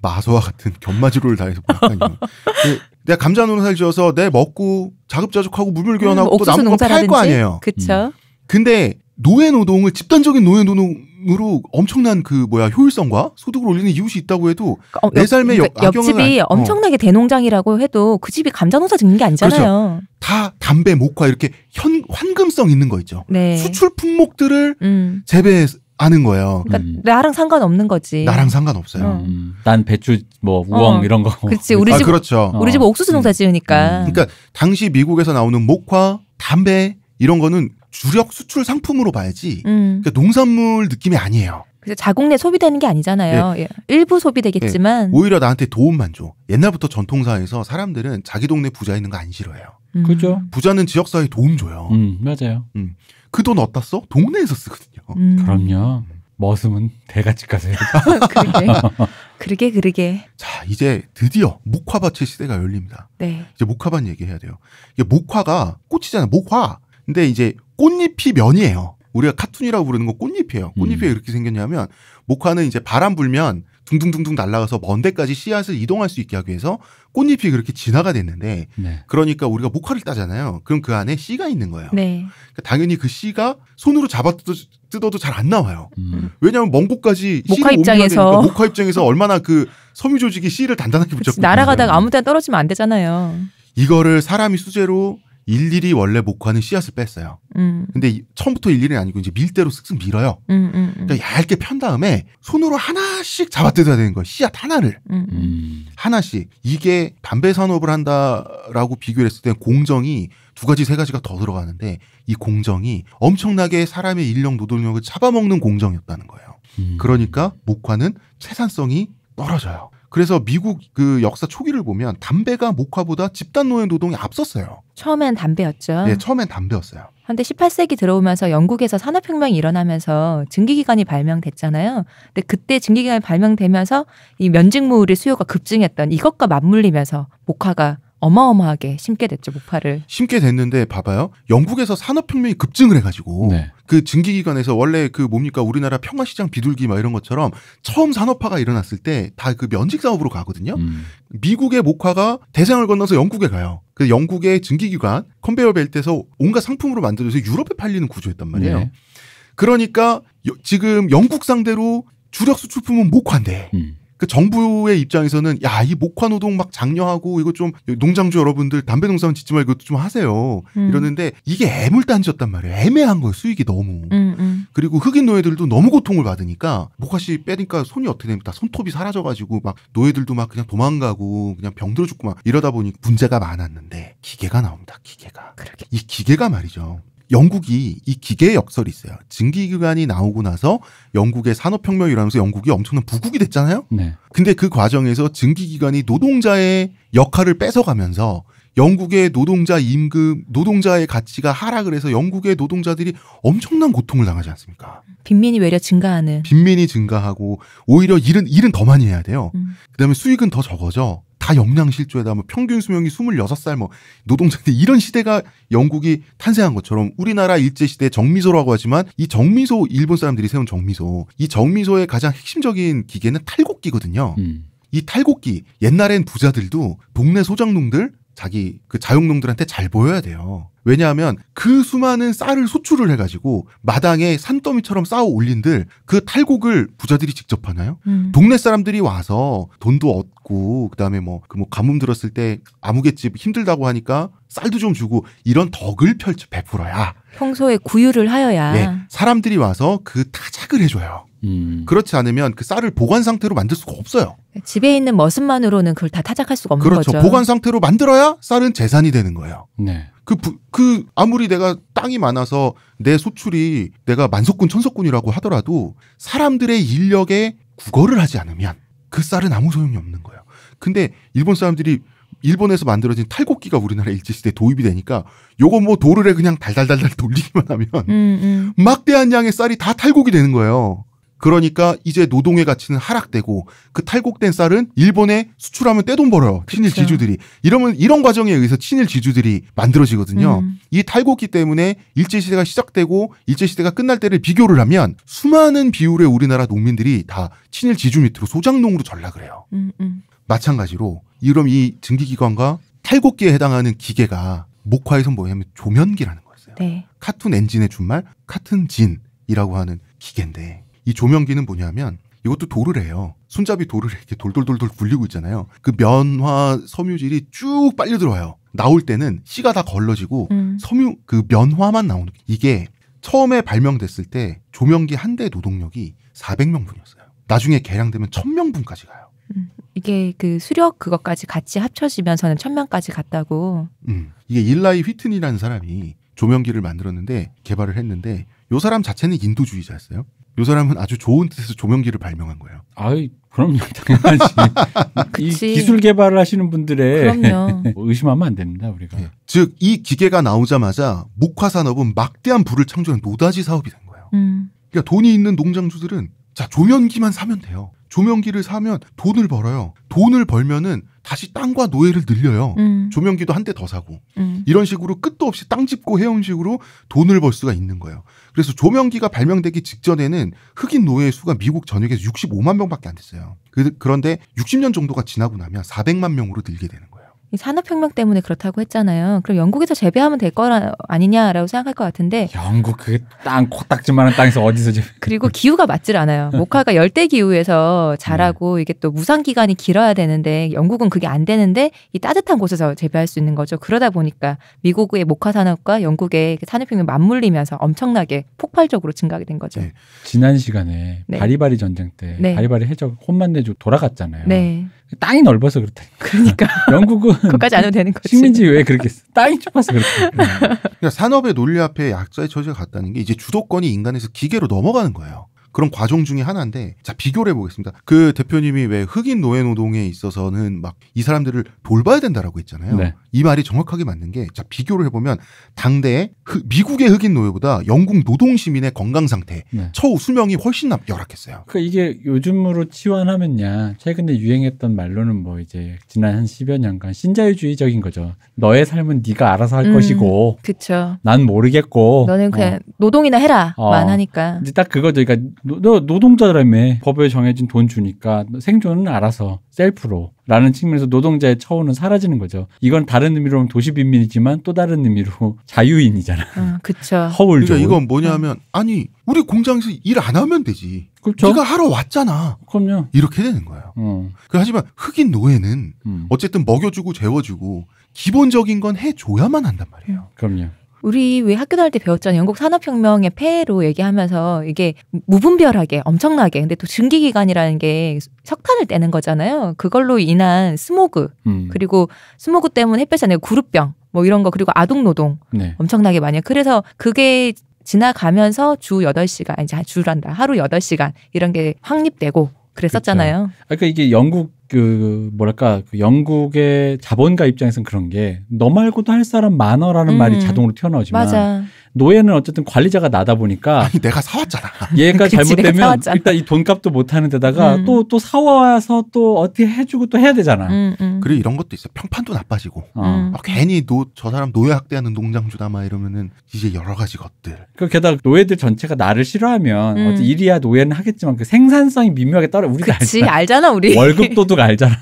마소와 같은 견마지로를 다해서 바꿔요. 그, 내가 감자 농사를 지어서 내 먹고 자급자족하고 물물교환하고 음, 또 남은 거팔거 아니에요. 그렇죠. 근데 노예 노동을 집단적인 노예 노동으로 엄청난 그 뭐야 효율성과 소득을 올리는 이웃이 있다고 해도 그러니까 어, 내 삶의 역, 옆집이 안, 어. 엄청나게 어. 대농장이라고 해도 그 집이 감자 농사 짓는 게 아니잖아요. 그렇죠. 다 담배, 목화 이렇게 현 환금성 있는 거 있죠. 네. 수출 품목들을 음. 재배 아는 거예요. 그러니까 음. 나랑 상관없는 거지. 나랑 상관없어요. 어. 음. 난 배추 뭐 어. 우엉 어. 이런 거. 그렇지. 우리 아, 집 아, 그렇죠. 우리 집 어. 옥수수 농사 음. 지으니까. 음. 그러니까 당시 미국에서 나오는 목화, 담배 이런 거는 주력 수출 상품으로 봐야지 음. 그러니까 농산물 느낌이 아니에요. 그래서 자국 내 소비되는 게 아니잖아요. 예. 예. 일부 소비되겠지만 예. 오히려 나한테 도움만 줘. 옛날부터 전통사에서 사람들은 자기 동네 부자 있는 거 안 싫어해요. 음. 그죠? 부자는 지역사회 도움 줘요. 음, 맞아요. 음. 그돈 어디다 써? 동네에서 쓰거든요. 음. 그럼요. 음. 머슴은 대가집 가세요. 그러게. 그러게, 그러게. 자, 이제 드디어 목화밭의 시대가 열립니다. 네. 이제 목화밭 얘기해야 돼요. 이게 목화가 꽃이잖아요. 목화. 근데 이제 꽃잎이 면이에요. 우리가 카툰이라고 부르는 건 꽃잎이에요. 음. 꽃잎이 음. 이렇게 생겼냐면 목화는 이제 바람 불면 둥둥둥둥 날아가서 먼 데까지 씨앗을 이동할 수 있게 하기 위해서 꽃잎이 그렇게 진화가 됐는데 네. 그러니까 우리가 목화를 따잖아요. 그럼 그 안에 씨가 있는 거예요. 네. 그러니까 당연히 그 씨가 손으로 잡아 뜯어도, 잘 안 나와요. 음. 왜냐하면 먼 곳까지 목화 입장에서 목화 입장에서 얼마나 그 섬유 조직이 씨를 단단하게 붙였고 날아가다가 아무 데나 떨어지면 안 되잖아요. 이거를 사람이 수제로 일일이 원래 목화는 씨앗을 뺐어요. 음. 근데 처음부터 일일이 아니고 이제 밀대로 쓱쓱 밀어요. 음, 음, 음, 그러니까 얇게 편 다음에 손으로 하나씩 잡아뜯어야 되는 거예요. 씨앗 하나를 음, 음. 하나씩 이게 담배 산업을 한다라고 비교를 했을 때 공정이 두 가지 세 가지가 더 들어가는데 이 공정이 엄청나게 사람의 인력 노동력을 잡아먹는 공정이었다는 거예요. 그러니까 목화는 채산성이 떨어져요. 그래서 미국 그 역사 초기를 보면 담배가 목화보다 집단 노예 노동이 앞섰어요. 처음엔 담배였죠. 네, 처음엔 담배였어요. 그데 18세기 들어오면서 영국에서 산업혁명이 일어나면서 증기기관이 발명됐잖아요. 근데 그때 증기기관이 발명되면서 이면직무를 수요가 급증했던 이것과 맞물리면서 목화가 어마어마하게 심게 됐죠 목파를 심게 됐는데 봐봐요 영국에서 산업혁명이 급증을 해가지고 네. 그 증기기관에서 원래 그 뭡니까 우리나라 평화시장 비둘기 막 이런 것처럼 처음 산업화가 일어났을 때 다 그 면직 사업으로 가거든요 음. 미국의 목화가 대상을 건너서 영국에 가요 그 영국의 증기기관 컨베이어 벨트에서 온갖 상품으로 만들어서 유럽에 팔리는 구조였단 말이에요 네. 그러니까 여, 지금 영국 상대로 주력 수출품은 목화인데 음. 그 정부의 입장에서는 야 이 목화 노동 막 장려하고 이거 좀 농장주 여러분들 담배 농사만 짓지 말고 이것도 좀 하세요 음. 이러는데 이게 애물단지였단 말이에요 애매한 거예요 수익이 너무 음, 음. 그리고 흑인 노예들도 너무 고통을 받으니까 목화씨 빼니까 손이 어떻게 됩니까 손톱이 사라져가지고 막 노예들도 막 그냥 도망가고 그냥 병들어 죽고 막 이러다 보니 문제가 많았는데 기계가 나옵니다 기계가 그러게. 이 기계가 말이죠 영국이 이 기계 역설이 있어요. 증기기관이 나오고 나서 영국의 산업혁명이 일어나면서 영국이 엄청난 부국이 됐잖아요. 네. 근데 그 과정에서 증기기관이 노동자의 역할을 뺏어가면서 영국의 노동자 임금, 노동자의 가치가 하락을 해서 영국의 노동자들이 엄청난 고통을 당하지 않습니까? 빈민이 외려 증가하는. 빈민이 증가하고 오히려 일은 일은 더 많이 해야 돼요. 음. 그다음에 수익은 더 적어져. 다 영양실조에다 뭐 평균 수명이 26살 뭐 노동자인데 이런 시대가 영국이 탄생한 것처럼 우리나라 일제시대 정미소라고 하지만 이 정미소 일본 사람들이 세운 정미소 이 정미소의 가장 핵심적인 기계는 탈곡기거든요. 음. 이 탈곡기 옛날엔 부자들도 동네 소작농들 자기 그자영농들한테잘 보여야 돼요. 왜냐하면 그 수많은 쌀을 소출을 해가지고 마당에 산더미처럼 쌓아 올린들 그 탈곡을 부자들이 직접 하나요? 음. 동네 사람들이 와서 돈도 얻고 그다음에 뭐 그뭐 그 뭐 가뭄 들었을 때 아무개집 힘들다고 하니까 쌀도 좀 주고 이런 덕을 펼쳐 베풀어야 평소에 구유를 하여야 네, 사람들이 와서 그 타작을 해줘요. 음. 그렇지 않으면 그 쌀을 보관 상태로 만들 수가 없어요. 집에 있는 머슴만으로는 그걸 다 타작할 수가 없는 그렇죠. 거죠. 그렇죠. 보관 상태로 만들어야 쌀은 재산이 되는 거예요. 네. 그, 부, 그, 아무리 내가 땅이 많아서 내 소출이 내가 만석군, 천석군이라고 하더라도 사람들의 인력에 국어를 하지 않으면 그 쌀은 아무 소용이 없는 거예요. 근데 일본 사람들이 일본에서 만들어진 탈곡기가 우리나라 일제시대에 도입이 되니까 요거 뭐 도르래 그냥 달달달달 돌리기만 하면 음, 음. 막대한 양의 쌀이 다 탈곡이 되는 거예요. 그러니까 이제 노동의 가치는 하락되고 그 탈곡된 쌀은 일본에 수출하면 떼돈 벌어요. 친일 지주들이. 이러면 이런 과정에 의해서 친일 지주들이 만들어지거든요. 음. 이 탈곡기 때문에 일제 시대가 시작되고 일제 시대가 끝날 때를 비교를 하면 수많은 비율의 우리나라 농민들이 다 친일 지주 밑으로 소작농으로 전락을 해요. 음, 음. 마찬가지로 이런이 증기기관과 탈곡기에 해당하는 기계가 목화에서 뭐냐면 조면기라는 거였어요. 네. 카툰 엔진의 준말 카툰 진이라고 하는 기계인데 이 조명기는 뭐냐면 이것도 돌을 해요. 손잡이 돌을 이렇게 돌돌돌돌 굴리고 있잖아요. 그 면화 섬유질이 쭉 빨려 들어와요. 나올 때는 씨가 다 걸러지고 음. 섬유 그 면화만 나오는 이게 처음에 발명됐을 때 조명기 한 대 노동력이 400명분이었어요. 나중에 개량되면 1000명분까지 가요. 음. 이게 그 수력 그것까지 같이 합쳐지면서는 1000명까지 갔다고. 음. 이게 일라이 휘튼이라는 사람이 조명기를 만들었는데 개발을 했는데 요 사람 자체는 인도주의자였어요. 요 사람은 아주 좋은 뜻에서 조명기를 발명한 거예요. 아이 그럼 당연하지. 이 기술 개발을 하시는 분들의 뭐 의심하면 안 됩니다 우리가. 네. 예. 즉이 기계가 나오자마자 목화 산업은 막대한 부를 창조한 노다지 사업이 된 거예요. 음. 그러니까 돈이 있는 농장주들은 자 조명기만 사면 돼요. 조명기를 사면 돈을 벌어요. 돈을 벌면은 다시 땅과 노예를 늘려요. 음. 조명기도 한 대 더 사고. 음. 이런 식으로 끝도 없이 땅 짚고 해온 식으로 돈을 벌 수가 있는 거예요. 그래서 조명기가 발명되기 직전에는 흑인 노예의 수가 미국 전역에서 65만 명밖에 안 됐어요. 그, 런데 60년 정도가 지나고 나면 400만 명으로 늘게 되는 거예요. 산업혁명 때문에 그렇다고 했잖아요. 그럼 영국에서 재배하면 될 거 아니냐라고 생각할 것 같은데. 영국 그땅 코딱지만한 땅에서 어디서 재배? 그리고 기후가 맞질 않아요. 모카가 열대 기후에서 자라고 네. 이게 또 무상 기간이 길어야 되는데 영국은 그게 안 되는데 이 따뜻한 곳에서 재배할 수 있는 거죠. 그러다 보니까 미국의 모카 산업과 영국의 그 산업혁명 맞물리면서 엄청나게 폭발적으로 증가하게 된 거죠. 네. 지난 시간에 네. 바리바리 전쟁 때 네. 바리바리 해적 혼만 내주 돌아갔잖아요. 네. 땅이 넓어서 그렇다. 그러니까 영국은 그까지 안 해도 되는 거지. 식민지 왜 그렇게 땅이 좁아서 그렇다. 네. 그러니까 산업의 논리 앞에 약자의 처지가 같다는 게 이제 주도권이 인간에서 기계로 넘어가는 거예요. 그런 과정 중에 하나인데 자 비교를 해보겠습니다. 그 대표님이 왜 흑인 노예 노동에 있어서는 막 이 사람들을 돌봐야 된다라고 했잖아요. 네. 이 말이 정확하게 맞는 게 자 비교를 해보면 당대에 미국의 흑인 노예보다 영국 노동 시민의 건강 상태, 네. 처우 수명이 훨씬 열악했어요. 그 이게 요즘으로 치환하면야 최근에 유행했던 말로는 뭐 이제 지난 한십여 년간 신자유주의적인 거죠. 너의 삶은 네가 알아서 할 음, 것이고, 그쵸. 난 모르겠고, 너는 그냥 어. 노동이나 해라만 어. 하니까. 이제 딱 그거죠. 그러니까 너, 노동자라며 법에 정해진 돈 주니까 생존은 알아서 셀프로 라는 측면에서 노동자의 처우는 사라지는 거죠. 이건 다른 의미로는 도시빈민이지만 또 다른 의미로 자유인이잖아. 아, 그렇죠. 허울 그러니까 이건 뭐냐면 아니 우리 공장에서 일 안 하면 되지. 그렇죠. 네가 하러 왔잖아. 그럼요. 이렇게 되는 거예요. 어. 그 하지만 흑인 노예는 음. 어쨌든 먹여주고 재워주고 기본적인 건 해줘야만 한단 말이에요. 그럼요. 우리 왜 학교 다닐 때 배웠잖아요. 영국 산업혁명의 폐해로 얘기하면서 이게 무분별하게 엄청나게 근데 또 증기기관이라는 게 석탄을 떼는 거잖아요. 그걸로 인한 스모그 음. 그리고 스모그 때문에 햇볕에 내 구루병 뭐 이런 거 그리고 아동 노동 네. 엄청나게 많이 그래서 그게 지나가면서 주 8시간, 이제 주란다. 하루 8시간 이런 게 확립되고 그랬었잖아요. 그렇죠. 그러니까 이게 영국 그 뭐랄까 그 영국의 자본가 입장에서는 그런 게 너 말고도 할 사람 많어라는 음. 말이 자동으로 튀어나오지만 맞아. 노예는 어쨌든 관리자가 나다 보니까 아니 내가 사왔잖아. 얘가 잘못되면 일단 이 돈값도 못 하는 데다가 또또 음. 사와서 또 어떻게 해주고 또 해야 되잖아. 음, 음. 음. 그리고 이런 것도 있어요. 평판도 나빠지고 어. 아, 괜히 노, 저 사람 노예 학대하는 농장주다 막 이러면은 이제 여러 가지 것들. 그 게다가 노예들 전체가 나를 싫어하면 음. 어째 일이야 노예는 하겠지만 그 생산성이 미묘하게 떨어. 우리가 그치, 알잖아. 알잖아 우리. 월급 도둑 알잖아.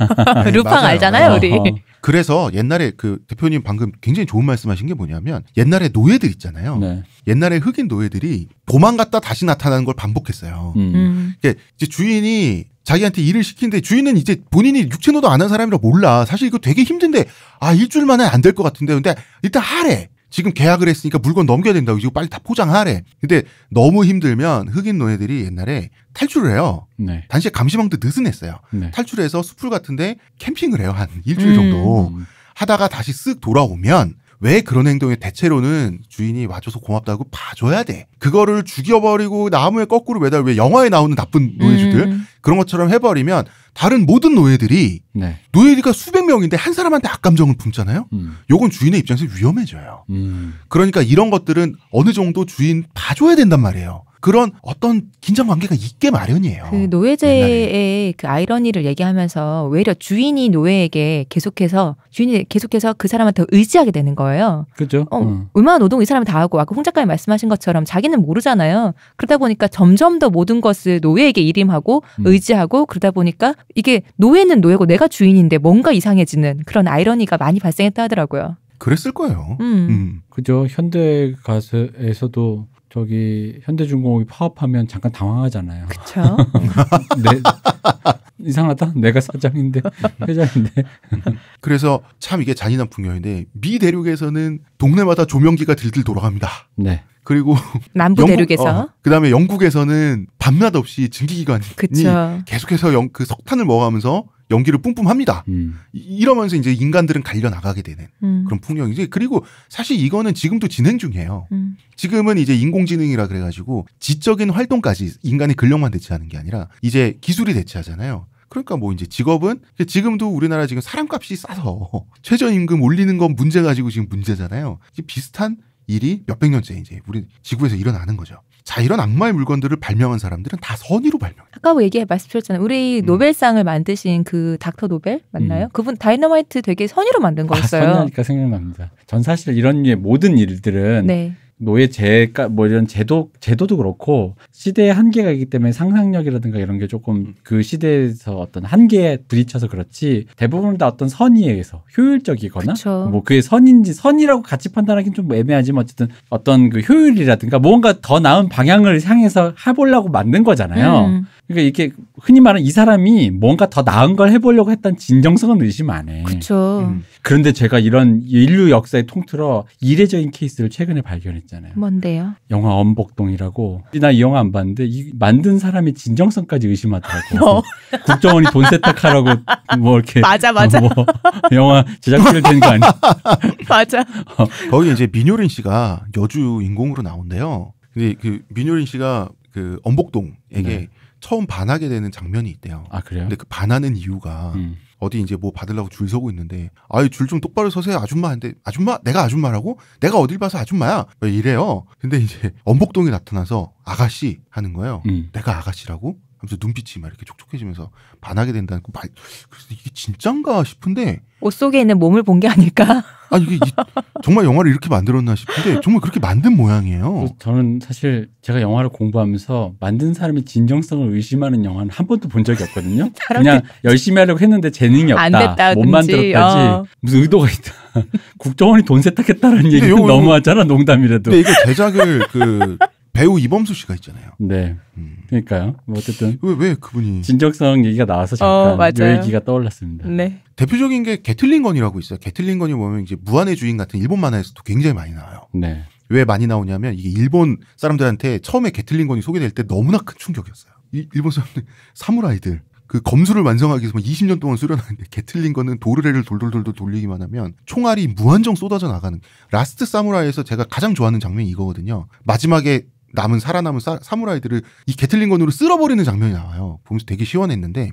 루팡 알잖아요 우리. 어. 그래서 옛날에 그 대표님 방금 굉장히 좋은 말씀하신 게 뭐냐면 옛날에 노예들 있잖아요. 네. 옛날에 흑인 노예들이 도망갔다 다시 나타나는 걸 반복했어요. 음. 그러니까 이제 주인이 자기한테 일을 시키는데 주인은 이제 본인이 육체노동 안 한 사람이라 몰라. 사실 이거 되게 힘든데 아 일주일 만에 안 될 것 같은데 근데 일단 하래. 지금 계약을 했으니까 물건 넘겨야 된다고 이거 빨리 다 포장하래. 근데 너무 힘들면 흑인 노예들이 옛날에 탈출을 해요. 네. 당시에 감시망도 느슨했어요. 네. 탈출해서 숲풀 같은데 캠핑을 해요 한 일주일 정도 음. 하다가 다시 쓱 돌아오면 왜 그런 행동에 대체로는 주인이 와줘서 고맙다고 봐줘야 돼. 그거를 죽여버리고 나무에 거꾸로 매달 왜 영화에 나오는 나쁜 노예주들 음. 그런 것처럼 해버리면 다른 모든 노예들이 네. 노예가 수백 명인데 한 사람한테 악감정을 품잖아요. 음. 요건 주인의 입장에서 위험해져요. 음. 그러니까 이런 것들은 어느 정도 주인 봐줘야 된단 말이에요. 그런 어떤 긴장 관계가 있게 마련이에요. 그 노예제의 그 아이러니를 얘기하면서 외려 주인이 노예에게 계속해서 주인이 계속해서 그 사람한테 의지하게 되는 거예요. 그렇죠. 어, 음. 얼마나 노동 이 사람이 다 하고 아까 홍 작가님 말씀하신 것처럼 자기는 모르잖아요. 그러다 보니까 점점 더 모든 것을 노예에게 일임하고 음. 의지하고 그러다 보니까 이게 노예는 노예고 내가 주인인데 뭔가 이상해지는 그런 아이러니가 많이 발생했다 하더라고요. 그랬을 거예요. 음. 음. 그죠. 현대 가수에서도 저기 현대중공업이 파업하면 잠깐 당황하잖아요. 그렇죠. 이상하다. 내가 사장인데 회장인데. 그래서 참 이게 잔인한 풍경인데 미 대륙에서는 동네마다 조명기가 들들 돌아갑니다. 네. 그리고 남부 영국, 대륙에서 어, 그다음에 영국에서는 밤낮 없이 증기기관이 그쵸. 계속해서 영, 그 석탄을 먹어가면서 연기를 뿜뿜 합니다. 음. 이러면서 이제 인간들은 갈려 나가게 되는 음. 그런 풍경이죠 그리고 사실 이거는 지금도 진행 중이에요. 음. 지금은 이제 인공지능이라 그래가지고 지적인 활동까지 인간의 근력만 대체하는 게 아니라 이제 기술이 대체하잖아요. 그러니까 뭐 이제 직업은 지금도 우리나라 지금 사람값이 싸서 최저임금 올리는 건 문제 가지고 지금 문제잖아요. 비슷한 일이 몇백 년째 이제 우리 지구에서 일어나는 거죠. 자 이런 악마의 물건들을 발명한 사람들은 다 선의로 발명. 아까 뭐 얘기 해 말씀드렸잖아요. 우리 음. 노벨상을 만드신 그 닥터 노벨 맞나요? 음. 그분 다이너마이트 되게 선의로 만든 아, 거였어요. 아, 선의니까 생각납니다. 전 사실 이런 류의 모든 일들은 네. 노예제가 뭐 이런 제도 제도도 그렇고 시대의 한계가 있기 때문에 상상력이라든가 이런 게 조금 음. 그 시대에서 어떤 한계에 부딪혀서 그렇지 대부분 다 어떤 선의에 의해서 효율적이거나 그쵸. 뭐 그게 선인지 선이라고 같이 판단하기는 좀 애매하지만 어쨌든 어떤 그 효율이라든가 무언가 더 나은 방향을 향해서 해보려고 만든 거잖아요. 음. 그러니까 이렇게 흔히 말하는 이 사람이 뭔가 더 나은 걸 해보려고 했던 진정성은 의심 안 해. 그렇죠. 음. 그런데 제가 이런 인류 역사에 통틀어 이례적인 케이스를 최근에 발견했잖아요. 뭔데요? 영화 엄복동이라고. 나 이 영화 안 봤는데 이 만든 사람이 진정성까지 의심하더라고. 어. 국정원이 돈 세탁하라고 뭐 이렇게 맞아 맞아. 뭐 영화 제작비를 댄거 아니야? 맞아. 어. 거기 이제 민효린 씨가 여주 인공으로 나온대요. 근데 그 민효린 씨가 그 엄복동에게 네. 처음 반하게 되는 장면이 있대요. 아 그래요? 근데 그 반하는 이유가 음. 어디 이제 뭐 받으려고 줄 서고 있는데 아이 줄좀 똑바로 서세요 아줌마한테 아줌마 내가 아줌마라고 내가 어딜 봐서 아줌마야 이래요. 근데 이제 엄복동이 나타나서 아가씨 하는 거예요. 음. 내가 아가씨라고 하면서 눈빛이 막 이렇게 촉촉해지면서 반하게 된다는 거 말, 그래서 이게 진짠가 싶은데 옷 속에 있는 몸을 본 게 아닐까? 아 이게 이, 정말 영화를 이렇게 만들었나 싶은데 정말 그렇게 만든 모양이에요. 저는 사실 제가 영화를 공부하면서 만든 사람의 진정성을 의심하는 영화는 한 번도 본 적이 없거든요. 그냥 열심히 하려고 했는데 재능이 없다, 못 만들었다지 어. 무슨 의도가 있다. 국정원이 돈 세탁했다라는 얘기는 너무하잖아 농담이라도. 근데 이거 제작을 그 배우 이범수 씨가 있잖아요. 네. 음. 그러니까요. 뭐 어쨌든 왜, 왜 그분이 진정성 얘기가 나와서 어, 잠깐 어, 요 얘기가 떠올랐습니다. 네. 대표적인 게 게틀링건이라고 있어요. 게틀링건이 보면 이제 무한의 주인 같은 일본 만화에서도 굉장히 많이 나와요. 네. 왜 많이 나오냐면 이게 일본 사람들한테 처음에 게틀링건이 소개될 때 너무나 큰 충격이었어요. 이, 일본 사람들 사무라이들 그 검수를 완성하기 위해서 20년 뭐 동안 수련하는데 게틀링건은 도르래를 돌돌돌돌 돌리기만 하면 총알이 무한정 쏟아져 나가는 라스트 사무라이에서 제가 가장 좋아하는 장면이 이거거든요. 마지막에 남은 살아남은 사, 사무라이들을 이 게틀링건으로 쓸어버리는 장면이 나와요. 보면서 되게 시원했는데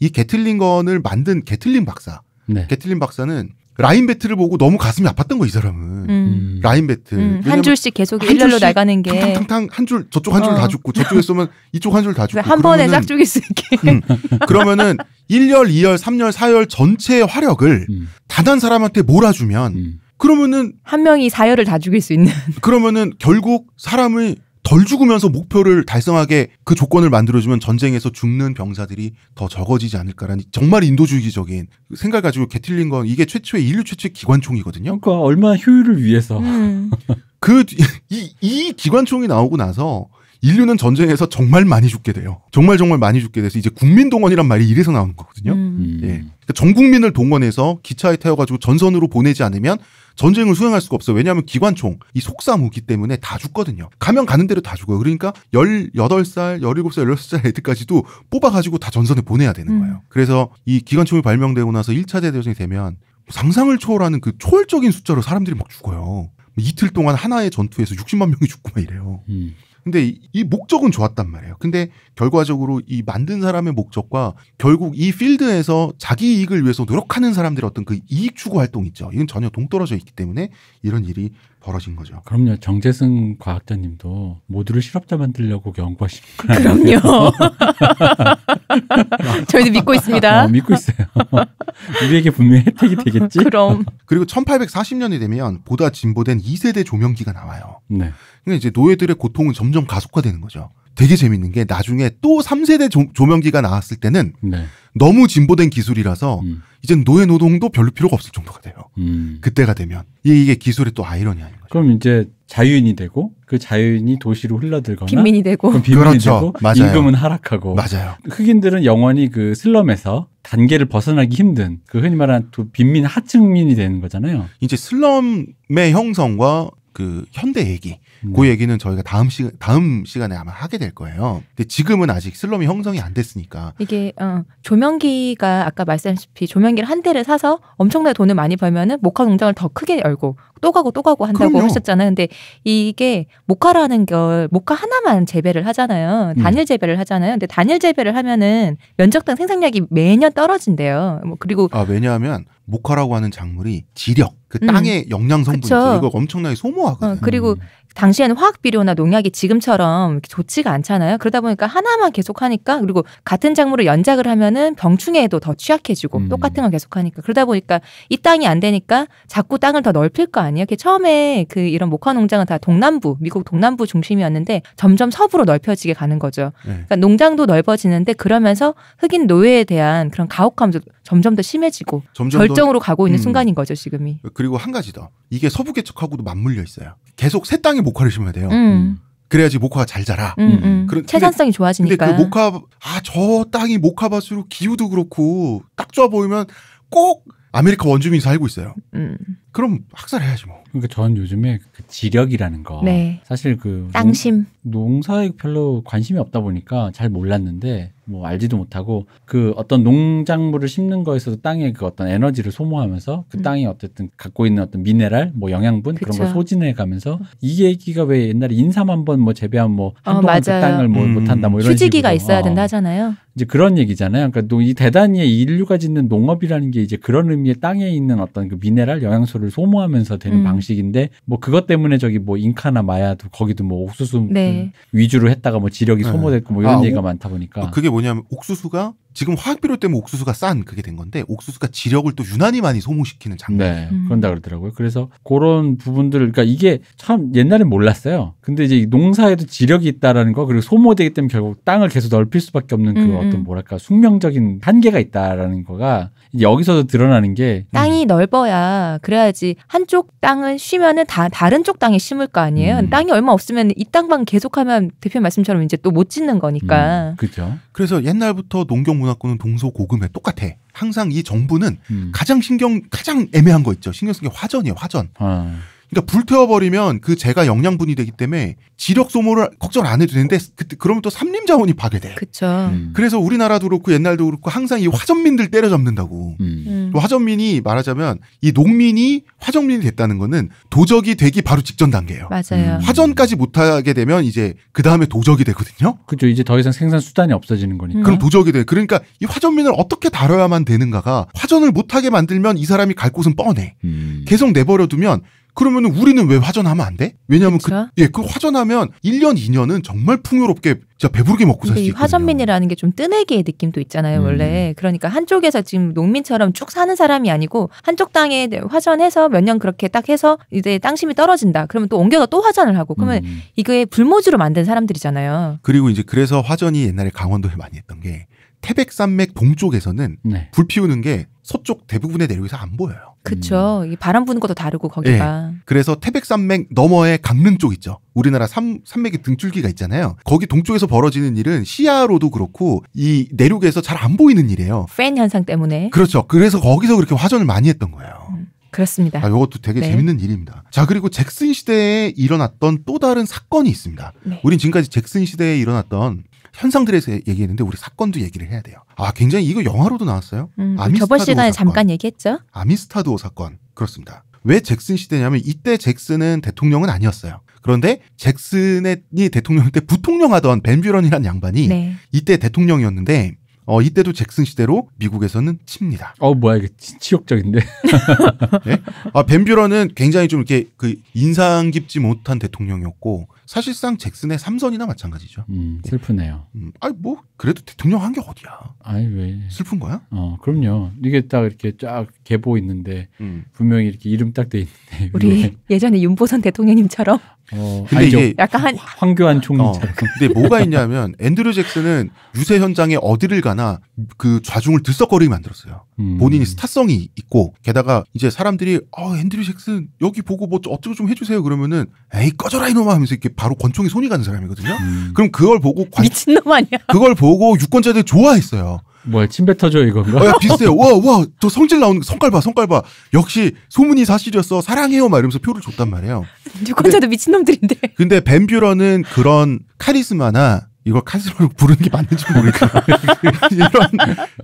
이 게틀링건을 만든 게틀링 박사, 네. 게틀링 박사는 라인 배틀을 보고 너무 가슴이 아팠던 거 이 사람은 음. 라인 배틀 음, 한 줄씩 계속 한 일렬로 나가는 게 탕탕탕 한줄 저쪽 한 줄다 어. 죽고 저쪽에 쏘면 이쪽 한 줄 다 죽고 한 번에 쫙 죽일 수 있게 음, 그러면은 1열, 2열, 3열, 4열 전체의 화력을 음. 단한 사람한테 몰아주면 음. 그러면은 한 명이 4열을 다 죽일 수 있는 그러면은 결국 사람의 덜 죽으면서 목표를 달성하게 그 조건을 만들어주면 전쟁에서 죽는 병사들이 더 적어지지 않을까라는 정말 인도주의적인 생각을 가지고 개틀린건 이게 최초의 인류 최초의 기관총이거든요. 그러니까 얼마나 효율을 위해서. 음. 그이 이 기관총이 나오고 나서 인류는 전쟁에서 정말 많이 죽게 돼요. 정말 정말 많이 죽게 돼서 이제 국민 동원이란 말이 이래서 나오는 거거든요. 음. 음. 예. 그러니까 전 국민을 동원해서 기차에 태워가지고 전선으로 보내지 않으면 전쟁을 수행할 수가 없어요. 왜냐하면 기관총, 이 속사 무기 때문에 다 죽거든요. 가면 가는 대로 다 죽어요. 그러니까 18살, 17살, 16살 애들까지도 뽑아가지고 다 전선에 보내야 되는 음. 거예요. 음. 그래서 이 기관총이 발명되고 나서 1차 대전이 되면 상상을 초월하는 그 초월적인 숫자로 사람들이 막 죽어요. 이틀 동안 하나의 전투에서 60만 명이 죽고 막 이래요. 음. 근데 이, 목적은 좋았단 말이에요. 근데 결과적으로 이 만든 사람의 목적과 결국 이 필드에서 자기 이익을 위해서 노력하는 사람들의 어떤 그 이익 추구 활동 있죠. 이건 전혀 동떨어져 있기 때문에 이런 일이 벌어진 거죠. 그럼요. 정재승 과학자님도 모두를 실업자 만들려고 연구하신 거예요. 그럼요. 저희도 믿고 있습니다. 어, 믿고 있어요. 우리에게 분명히 혜택이 되겠지. 그럼. 그리고 1840년이 되면 보다 진보된 2세대 조명기가 나와요. 네. 그러니까 이제 노예들의 고통은 점점 가속화되는 거죠. 되게 재밌는 게 나중에 또 3세대 조, 명기가 나왔을 때는 네. 너무 진보된 기술이라서 음. 이제 노예 노동도 별로 필요가 없을 정도가 돼요. 음. 그때가 되면 이게 기술의 또 아이러니 아닌 거죠. 그럼 이제 자유인이 되고 그 자유인이 도시로 흘러들거나 빈민이 되고 빈민이 그렇죠. 되고 맞아요. 임금은 하락하고 맞아요. 흑인들은 영원히 그 슬럼에서 단계를 벗어나기 힘든 그 흔히 말하는 또 빈민 하층민이 되는 거잖아요. 이제 슬럼의 형성과 그 현대 얘기 그 얘기는 저희가 다음 시 다음 시간에 아마 하게 될 거예요. 근데 지금은 아직 슬럼이 형성이 안 됐으니까 이게 어, 조명기가 아까 말씀하셨다시 조명기를 한 대를 사서 엄청나게 돈을 많이 벌면은 모카 농장을 더 크게 열고 또 가고 또 가고 한다고 그럼요. 하셨잖아요. 근데 이게 모카라는 걸 모카 하나만 재배를 하잖아요. 음. 단일 재배를 하잖아요. 근데 단일 재배를 하면은 면적당 생산량이 매년 떨어진대요. 뭐 그리고 아 왜냐하면 모카라고 하는 작물이 지력, 그 음. 땅의 음. 영양 성분이 이거 엄청나게 소모하거든요. 어, 그리고 당시에는 화학 비료나 농약이 지금처럼 좋지가 않잖아요. 그러다 보니까 하나만 계속 하니까 그리고 같은 작물을 연작을 하면은 병충해에도 더 취약해지고 음. 똑같은 걸 계속 하니까 그러다 보니까 이 땅이 안 되니까 자꾸 땅을 더 넓힐 거 아니에요. 처음에 그 이런 목화 농장은 다 동남부 미국 동남부 중심이었는데 점점 서부로 넓혀지게 가는 거죠. 네. 그러니까 농장도 넓어지는데 그러면서 흑인 노예에 대한 그런 가혹함도 점점 더 심해지고 점점 결정으로 더... 가고 있는 음. 순간인 거죠 지금이. 그리고 한 가지 더 이게 서부 개척하고도 맞물려 있어요. 계속 새 땅이 목화를 심어야 돼요. 음. 음. 그래야지 목화가 잘 자라. 음, 음. 음. 그런 채산성이 좋아지니까. 근데 그 목화 아 저 땅이 목화밭으로 기후도 그렇고 딱 좋아 보이면 꼭 아메리카 원주민이 살고 있어요. 음. 그럼 학살해야지 뭐. 그러니까 전 요즘에 그 지력이라는 거 네. 사실 그 땅심 농, 농사에 별로 관심이 없다 보니까 잘 몰랐는데 뭐 알지도 못하고 그 어떤 농작물을 심는 거에서도 땅의 그 어떤 에너지를 소모하면서 그 음. 땅이 어쨌든 갖고 있는 어떤 미네랄 뭐 영양분 그쵸. 그런 걸 소진해 가면서 이 얘기가 왜 옛날에 인삼 한번 뭐 재배한 뭐 어, 한동안 어, 그 땅을 뭐 음. 못한다 뭐 이런 휴지기가 식으로. 있어야 어. 된다 하잖아요. 이제 그런 얘기잖아요. 그러니까 이 대단히 인류가 짓는 농업이라는 게 이제 그런 의미의 땅에 있는 어떤 그 미네랄 영양소를 소모하면서 되는 음. 방식인데 뭐 그것 때문에 저기 뭐 잉카나 마야도 거기도 뭐 옥수수 네. 음, 위주로 했다가 뭐 지력이 네. 소모됐고 뭐 이런 아, 얘기가 오, 많다 보니까 아, 그게 뭐냐면 옥수수가 지금 화학 비료 때문에 옥수수가 싼 그게 된 건데 옥수수가 지력을 또 유난히 많이 소모시키는 장면. 네, 음. 그런다 그러더라고요. 그래서 그런 부분들 그러니까 이게 참 옛날엔 몰랐어요. 근데 이제 농사에도 지력이 있다라는 거 그리고 소모되기 때문에 결국 땅을 계속 넓힐 수밖에 없는 그 음. 음. 어떤 뭐랄까 숙명적인 한계가 있다라는 거가 여기서도 드러나는 게 땅이 음. 넓어야 그래야지 한쪽 땅은 쉬면은 다 다른 쪽 땅에 심을 거 아니에요. 음. 땅이 얼마 없으면 이 땅만 계속하면 대표 말씀처럼 이제 또 못 짓는 거니까. 그렇죠. 그래서 옛날부터 농경 문화권은 동서고금에 똑같아. 항상 이 정부는 음. 가장 신경 가장 애매한 거 있죠. 신경 쓴게 화전이에요. 화전. 아. 그러니까 불태워버리면 그 재가 영양분이 되기 때문에 지력 소모를 걱정 안 해도 되는데 그 그러면 또 삼림 자원이 파괴돼. 그렇죠. 음. 그래서 우리나라도 그렇고 옛날도 그렇고 항상 이 화전민들 때려잡는다고. 음. 음. 화전민이 말하자면 이 농민이 화전민이 됐다는 거는 도적이 되기 바로 직전 단계예요. 맞아요. 음. 화전까지 못하게 되면 이제 그 다음에 도적이 되거든요. 그렇죠. 이제 더 이상 생산 수단이 없어지는 거니까. 그럼 도적이 돼. 그러니까 이 화전민을 어떻게 다뤄야만 되는가가 화전을 못하게 만들면 이 사람이 갈 곳은 뻔해. 음. 계속 내버려두면 그러면 우리는 왜 화전하면 안 돼? 왜냐하면 그 예, 그 화전하면 1년, 2년은 정말 풍요롭게 진짜 배부르게 먹고 살 수 있거든요. 화전민이라는 게 좀 뜨내기의 느낌도 있잖아요, 음. 원래. 그러니까 한쪽에서 지금 농민처럼 쭉 사는 사람이 아니고 한쪽 땅에 네, 화전해서 몇 년 그렇게 딱 해서 이제 땅심이 떨어진다. 그러면 또 옮겨서 또 화전을 하고 그러면 음. 이게 불모지로 만든 사람들이잖아요. 그리고 이제 그래서 화전이 옛날에 강원도에 많이 했던 게 태백산맥 동쪽에서는 네. 불 피우는 게 서쪽 대부분의 내륙에서 안 보여요. 그렇죠. 음. 바람 부는 것도 다르고 거기가. 네. 그래서 태백산맥 너머의 강릉 쪽 있죠. 우리나라 삼, 산맥의 등줄기가 있잖아요. 거기 동쪽에서 벌어지는 일은 시야로도 그렇고 이 내륙에서 잘 안 보이는 일이에요. 팬 현상 때문에. 그렇죠. 그래서 거기서 그렇게 화전을 많이 했던 거예요. 음. 그렇습니다. 아, 이것도 되게 네. 재밌는 일입니다. 자, 그리고 잭슨 시대에 일어났던 또 다른 사건이 있습니다. 네. 우린 지금까지 잭슨 시대에 일어났던 현상들에서 얘기했는데 우리 사건도 얘기를 해야 돼요. 아 굉장히 이거 영화로도 나왔어요. 음, 저번 시간에 잠깐 얘기했죠. 아미스타도 사건 그렇습니다. 왜 잭슨 시대냐면 이때 잭슨은 대통령은 아니었어요. 그런데 잭슨이 대통령 때 부통령하던 벤뷰런이라는 양반이 네. 이때 대통령이었는데 어 이때도 잭슨 시대로 미국에서는 칩니다. 어 뭐야 이게 치욕적인데. 네? 아 벤뷰런은 굉장히 좀 이렇게 그 인상 깊지 못한 대통령이었고 사실상 잭슨의 삼선이나 마찬가지죠. 음, 슬프네요. 음, 아니 뭐 그래도 대통령 한 게 어디야? 아니 왜? 슬픈 거야? 어, 그럼요. 이게 딱 이렇게 쫙 개보 있는데 음. 분명히 이렇게 이름 딱 돼 있는데 우리 예전에 윤보선 대통령님처럼. 어, 근데 아니죠. 이게 약간 한... 황교안 총리처럼. 어, 근데 뭐가 있냐면 앤드류 잭슨은 유세 현장에 어디를 가나 그 좌중을 들썩거리게 만들었어요. 음. 본인이 스타성이 있고 게다가 이제 사람들이 어 앤드류 잭슨 여기 보고 뭐 어쩌고 좀 해주세요 그러면은 에이 꺼져라 이놈아 하면서 이렇게 바로 권총이 손이 가는 사람이거든요. 음. 그럼 그걸 보고 관... 미친놈 아니야? 그걸 보고 유권자들 좋아했어요. 뭐야 침뱉어줘 이건가? 어, 야, 비슷해요. 와와저 성질 나오는 성깔 봐 성깔 봐. 역시 소문이 사실이었어 사랑해요 막 이러면서 표를 줬단 말이에요. 유권자도 미친놈들인데. 근데 벤뷰런은 그런 카리스마나 이걸 카스로 부르는 게 맞는지 모르겠어요. 이런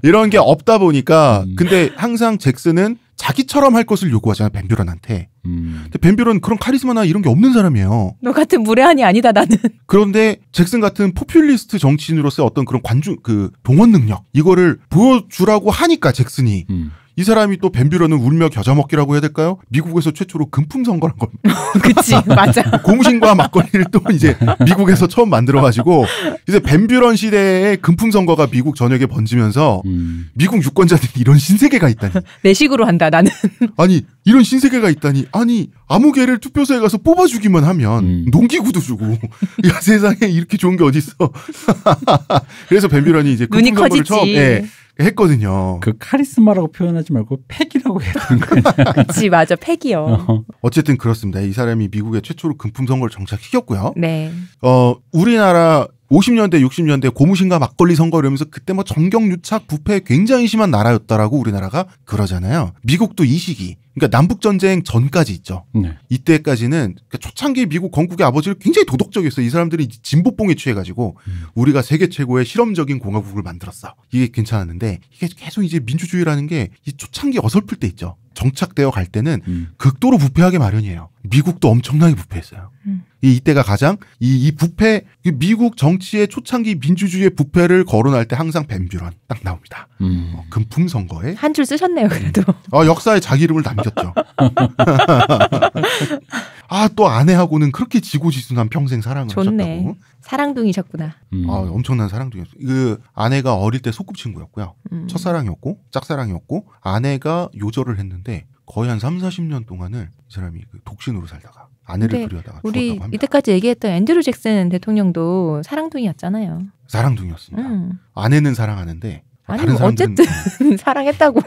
이런 게 없다 보니까 음. 근데 항상 잭슨은 자기처럼 할 것을 요구하잖아 요 벤뷰런한테. 음. 근데 벤뷰런 그런 카리스마나 이런 게 없는 사람이에요. 너 같은 무례한이 아니다 나는. 그런데 잭슨 같은 포퓰리스트 정치인으로서의 어떤 그런 관중 그 동원 능력 이거를 보여주라고 하니까 잭슨이 음. 이 사람이 또뱀비러는 울며 겨자먹기라고 해야 될까요? 미국에서 최초로 금품 선거란 겁니다. 그치, 맞아. 고신과 막걸리를 또 이제 미국에서 처음 만들어가지고 이제 뱀비런시대에 금품 선거가 미국 전역에 번지면서 음. 미국 유권자들이 이런 신세계가 있다니. 내식으로 한다, 나는. 아니, 이런 신세계가 있다니. 아니, 아무 개를 투표소에 가서 뽑아주기만 하면 음. 농기구도 주고. 야, 세상에 이렇게 좋은 게 어딨어. 그래서 뱀비런이 이제 금품 선거를 커지지. 처음. 예, 했거든요. 그 카리스마라고 표현하지 말고 팩이라고 해야 되는 거냐. 그치, 맞아. 팩이요. 어. 어쨌든 그렇습니다. 이 사람이 미국의 최초로 금품 선거를 정착시켰고요. 네. 어, 우리나라 50년대, 60년대 고무신과 막걸리 선거 이러면서 그때 뭐 정경 유착 부패 굉장히 심한 나라였다라고 우리나라가 그러잖아요. 미국도 이 시기. 그러니까 남북 전쟁 전까지 있죠. 네. 이때까지는 그니까 초창기 미국 건국의 아버지를 굉장히 도덕적이었어요. 이 사람들이 진보뽕에 취해가지고 음. 우리가 세계 최고의 실험적인 공화국을 만들었어. 이게 괜찮았는데 이게 계속 이제 민주주의라는 게 이 초창기 어설플 때 있죠. 정착되어 갈 때는 음. 극도로 부패하게 마련이에요. 미국도 엄청나게 부패했어요. 음. 이, 때가 가장 이, 이 부패 미국 정치의 초창기 민주주의의 부패를 거론할 때 항상 뱀뷰런 딱 나옵니다. 음. 어, 금품 선거에 한 줄 쓰셨네요 그래도. 어, 역사에 자기 이름을 남겼죠. 아 또 아내하고는 그렇게 지고지순한 평생 사랑을 좋네. 하셨다고. 사랑둥이셨구나. 음. 아 엄청난 사랑둥이였어요. 그 아내가 어릴 때 소꿉친구였고요. 음. 첫사랑이었고 짝사랑이었고 아내가 요절을 했는데 거의 한 3, 40년 동안을 이 사람이 그 독신으로 살다가 아내를 그리워다가 우리 합니다. 이때까지 얘기했던 앤드류 잭슨 대통령도 사랑둥이였잖아요. 사랑둥이였습니다. 음. 아내는 사랑하는데 아니, 다른 사람들은... 음. 사랑했다고.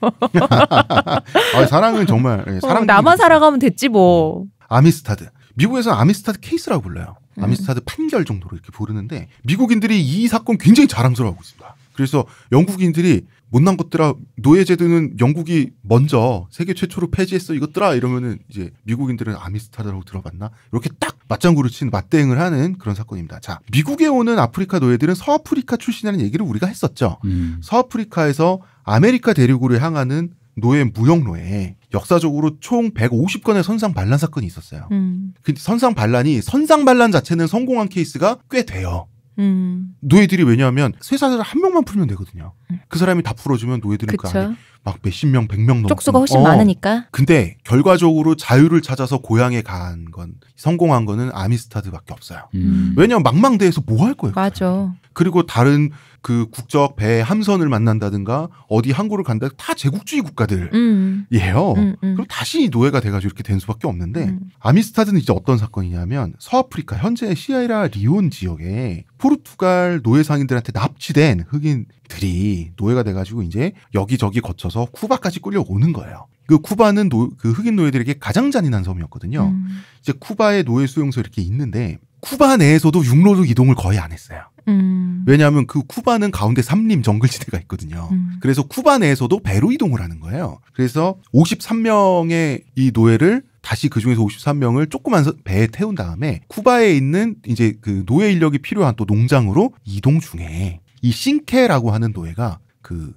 아, 사랑은 정말 예, 사랑 어, 나만 살아가면 됐지 뭐. 음. 아미스타드 미국에서 아미스타드 케이스라고 불러요. 음. 아미스타드 판결 정도로 이렇게 부르는데 미국인들이 이 사건 굉장히 자랑스러워하고 있습니다. 그래서 영국인들이 못난 것들아 노예제도는 영국이 먼저 세계 최초로 폐지했어 이것들아 이러면은 이제 미국인들은 아미스타드라고 들어봤나 이렇게 딱 맞장구를 친 맞대응을 하는 그런 사건입니다. 자 미국에 오는 아프리카 노예들은 서아프리카 출신이라는 얘기를 우리가 했었죠. 음. 서아프리카에서 아메리카 대륙으로 향하는 노예 무역로에 역사적으로 총 150건의 선상 반란 사건이 있었어요. 음. 근데 선상 반란이 선상 반란 자체는 성공한 케이스가 꽤 돼요. 음. 노예들이 왜냐하면 쇠사슬 한 명만 풀면 되거든요. 음. 그 사람이 다 풀어주면 노예들은 그 그쵸? 막 몇십 명, 백 명 넘고 쪽수가 훨씬 어. 많으니까. 근데 결과적으로 자유를 찾아서 고향에 간 건 성공한 거는 아미스타드밖에 없어요. 음. 왜냐하면 망망대해서 뭐 할 거예요. 맞아. 그리고 다른 그 국적 배 함선을 만난다든가 어디 항구를 간다 다 제국주의 국가들이에요. 음. 음. 음, 음. 그럼 다시 노예가 돼가지고 이렇게 된 수밖에 없는데 음. 아미스타드는 이제 어떤 사건이냐면 서아프리카 현재 시에라 리온 지역에 포르투갈 노예 상인들한테 납치된 흑인들이 노예가 돼가지고 이제 여기저기 거쳐서 쿠바까지 끌려오는 거예요. 그 쿠바는 노, 그 흑인 노예들에게 가장 잔인한 섬이었거든요. 음. 이제 쿠바의 노예 수용소 이렇게 있는데 쿠바 내에서도 육로로 이동을 거의 안 했어요. 음. 왜냐하면 그 쿠바는 가운데 삼림 정글지대가 있거든요. 음. 그래서 쿠바 내에서도 배로 이동을 하는 거예요. 그래서 53명의 이 노예를 다시 그 중에서 53명을 조그만 배에 태운 다음에 쿠바에 있는 이제 그 노예 인력이 필요한 또 농장으로 이동 중에 이 싱케라고 하는 노예가 그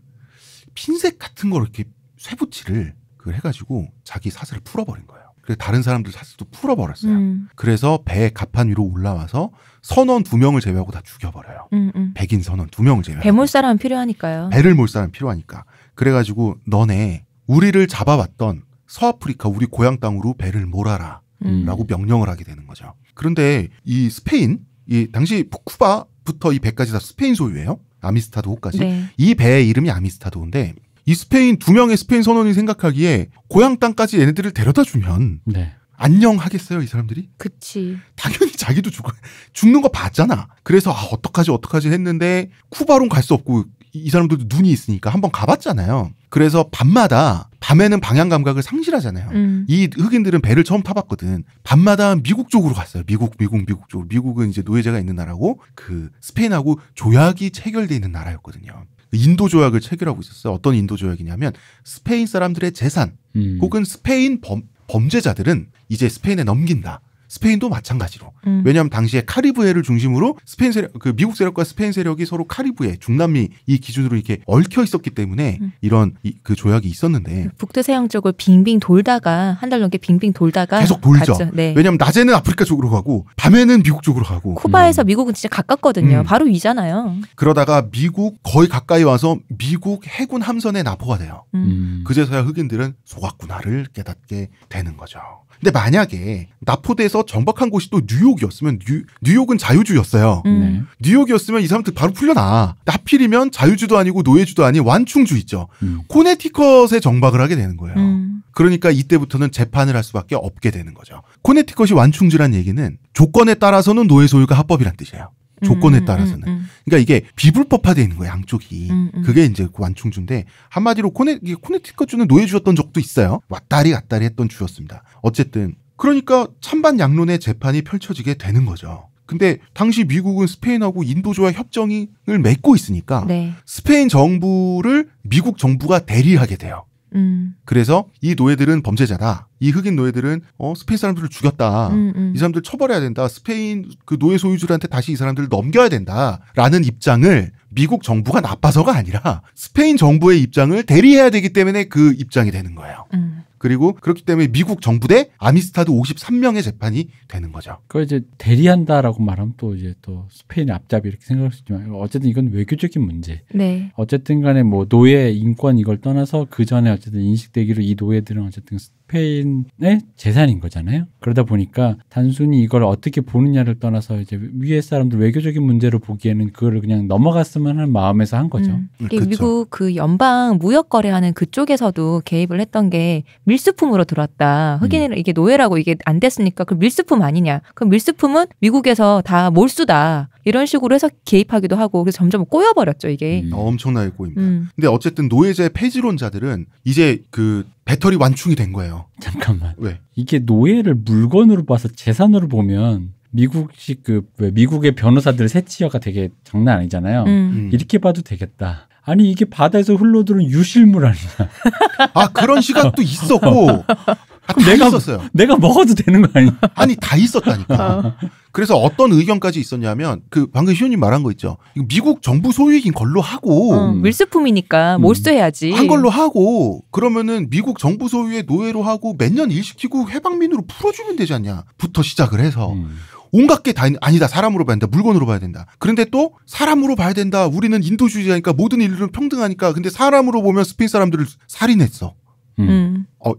핀셋 같은 걸 이렇게 쇠붙이를 그 해가지고 자기 사슬을 풀어버린 거예요. 그 다른 사람들 사실도 풀어버렸어요. 음. 그래서 배 갑판 위로 올라와서 선원 두 명을 제외하고 다 죽여버려요. 음, 음. 백인 선원 두 명을 제외. 배몰 사람 필요하니까요. 배를 몰 사람 필요하니까. 그래가지고 너네 우리를 잡아왔던 서아프리카 우리 고향 땅으로 배를 몰아라. 음. 라고 명령을 하게 되는 거죠. 그런데 이 스페인, 이 당시 쿠바부터 이 배까지 다 스페인 소유예요. 아미스타도호까지. 네. 이 배의 이름이 아미스타도인데 이 스페인 두 명의 스페인 선원이 생각하기에 고향 땅까지 얘네들을 데려다 주면 네. 안녕하겠어요 이 사람들이? 그치. 당연히 자기도 죽 죽는 거 봤잖아. 그래서 아 어떡하지 어떡하지 했는데 쿠바론 갈 수 없고 이 사람들도 눈이 있으니까 한번 가봤잖아요. 그래서 밤마다 밤에는 방향 감각을 상실하잖아요. 음. 이 흑인들은 배를 처음 타봤거든. 밤마다 미국 쪽으로 갔어요. 미국, 미국, 미국 쪽. 미국은 이제 노예제가 있는 나라고 그 스페인하고 조약이 체결돼 있는 나라였거든요. 인도 조약을 체결하고 있었어요. 어떤 인도 조약이냐면 스페인 사람들의 재산 음. 혹은 스페인 범, 범죄자들은 이제 스페인에 넘긴다. 스페인도 마찬가지로. 음. 왜냐하면 당시에 카리브해를 중심으로 스페인 세력, 그 미국 세력과 스페인 세력이 서로 카리브해, 중남미 이 기준으로 이렇게 얽혀 있었기 때문에 음. 이런 이, 그 조약이 있었는데 북두세양 쪽을 빙빙 돌다가 한 달 넘게 빙빙 돌다가 계속 돌죠. 네. 왜냐하면 낮에는 아프리카 쪽으로 가고 밤에는 미국 쪽으로 가고. 쿠바에서 음. 미국은 진짜 가깝거든요. 음. 바로 위잖아요. 그러다가 미국 거의 가까이 와서 미국 해군 함선에 나포가 돼요. 음. 음. 그제서야 흑인들은 속았구나를 깨닫게 되는 거죠. 근데 만약에 나포대에서 정박한 곳이 또 뉴욕이었으면 뉴, 욕은 자유주였어요. 음. 네. 뉴욕이었으면 이 사람들 바로 풀려나. 하필이면 자유주도 아니고 노예주도 아닌 완충주 있죠. 음. 코네티컷에 정박을 하게 되는 거예요. 음. 그러니까 이때부터는 재판을 할 수밖에 없게 되는 거죠. 코네티컷이 완충주란 얘기는 조건에 따라서는 노예 소유가 합법이란 뜻이에요. 조건에 음, 음, 따라서는. 음. 그러니까 이게 비불법화돼 있는 거예요, 양쪽이. 그게 이제 그 완충주인데 한마디로 코네 코네티컷주는 노예 주였던 적도 있어요. 왔다리 갔다리 했던 주였습니다. 어쨌든 그러니까 찬반 양론의 재판이 펼쳐지게 되는 거죠. 근데 당시 미국은 스페인하고 인도조와 협정을 맺고 있으니까 네. 스페인 정부를 미국 정부가 대리하게 돼요. 음. 그래서 이 노예들은 범죄자다. 이 흑인 노예들은 어 스페인 사람들을 죽였다. 음, 음. 이 사람들 처벌해야 된다. 스페인 그 노예 소유주들한테 다시 이 사람들을 넘겨야 된다라는 입장을 미국 정부가 나빠서가 아니라 스페인 정부의 입장을 대리해야 되기 때문에 그 입장이 되는 거예요. 음. 그리고 그렇기 때문에 미국 정부 대 아미스타드 53명의 재판이 되는 거죠. 그걸 이제 대리한다라고 말하면 또 이제 또 스페인의 앞잡이 이렇게 생각할 수 있지만 어쨌든 이건 외교적인 문제. 네. 어쨌든 간에 뭐 노예 인권 이걸 떠나서 그 전에 어쨌든 인식되기로 이 노예들은 어쨌든 스페인의 재산인 거잖아요. 그러다 보니까 단순히 이걸 어떻게 보느냐를 떠나서 이제 위에 사람들 외교적인 문제로 보기에는 그거를 그냥 넘어갔으면 하는 마음에서 한 거죠. 음. 그렇죠. 미국 그 연방 무역 거래하는 그쪽에서도 개입을 했던 게 밀수품으로 들어왔다. 흑인은 음. 이게 노예라고 이게 안 됐으니까 그 밀수품 아니냐. 그 밀수품은 미국에서 다 몰수다. 이런 식으로 해서 개입하기도 하고 그래서 점점 꼬여버렸죠 이게. 음. 어, 엄청나게 꼬입니다. 음. 근데 어쨌든 노예제 폐지론자들은 이제 그 배터리 완충이 된 거예요. 잠깐만. 왜? 이게 노예를 물건으로 봐서 재산으로 보면 미국식 그 왜 미국의 변호사들 세치어가 되게 장난 아니잖아요. 음. 음. 이렇게 봐도 되겠다. 아니 이게 바다에서 흘러들은 유실물 아니냐. 아 그런 시각도 있었고 아, 다 내가, 있었어요. 내가 먹어도 되는 거 아니야? 아니 다 있었다니까. 어. 그래서 어떤 의견까지 있었냐면 그 방금 시온님 말한 거 있죠. 미국 정부 소유이긴 걸로 하고 어, 밀수품이니까 음. 몰수해야지. 한 걸로 하고 그러면은 미국 정부 소유의 노예로 하고 몇 년 일시키고 해방민으로 풀어주면 되지 않냐부터 시작을 해서. 음. 온갖 게 다 아니다 사람으로 봐야 된다 물건으로 봐야 된다 그런데 또 사람으로 봐야 된다 우리는 인도주의자니까 모든 인류는 평등하니까 근데 사람으로 보면 스페인 사람들을 살인했어 음. 음. 어,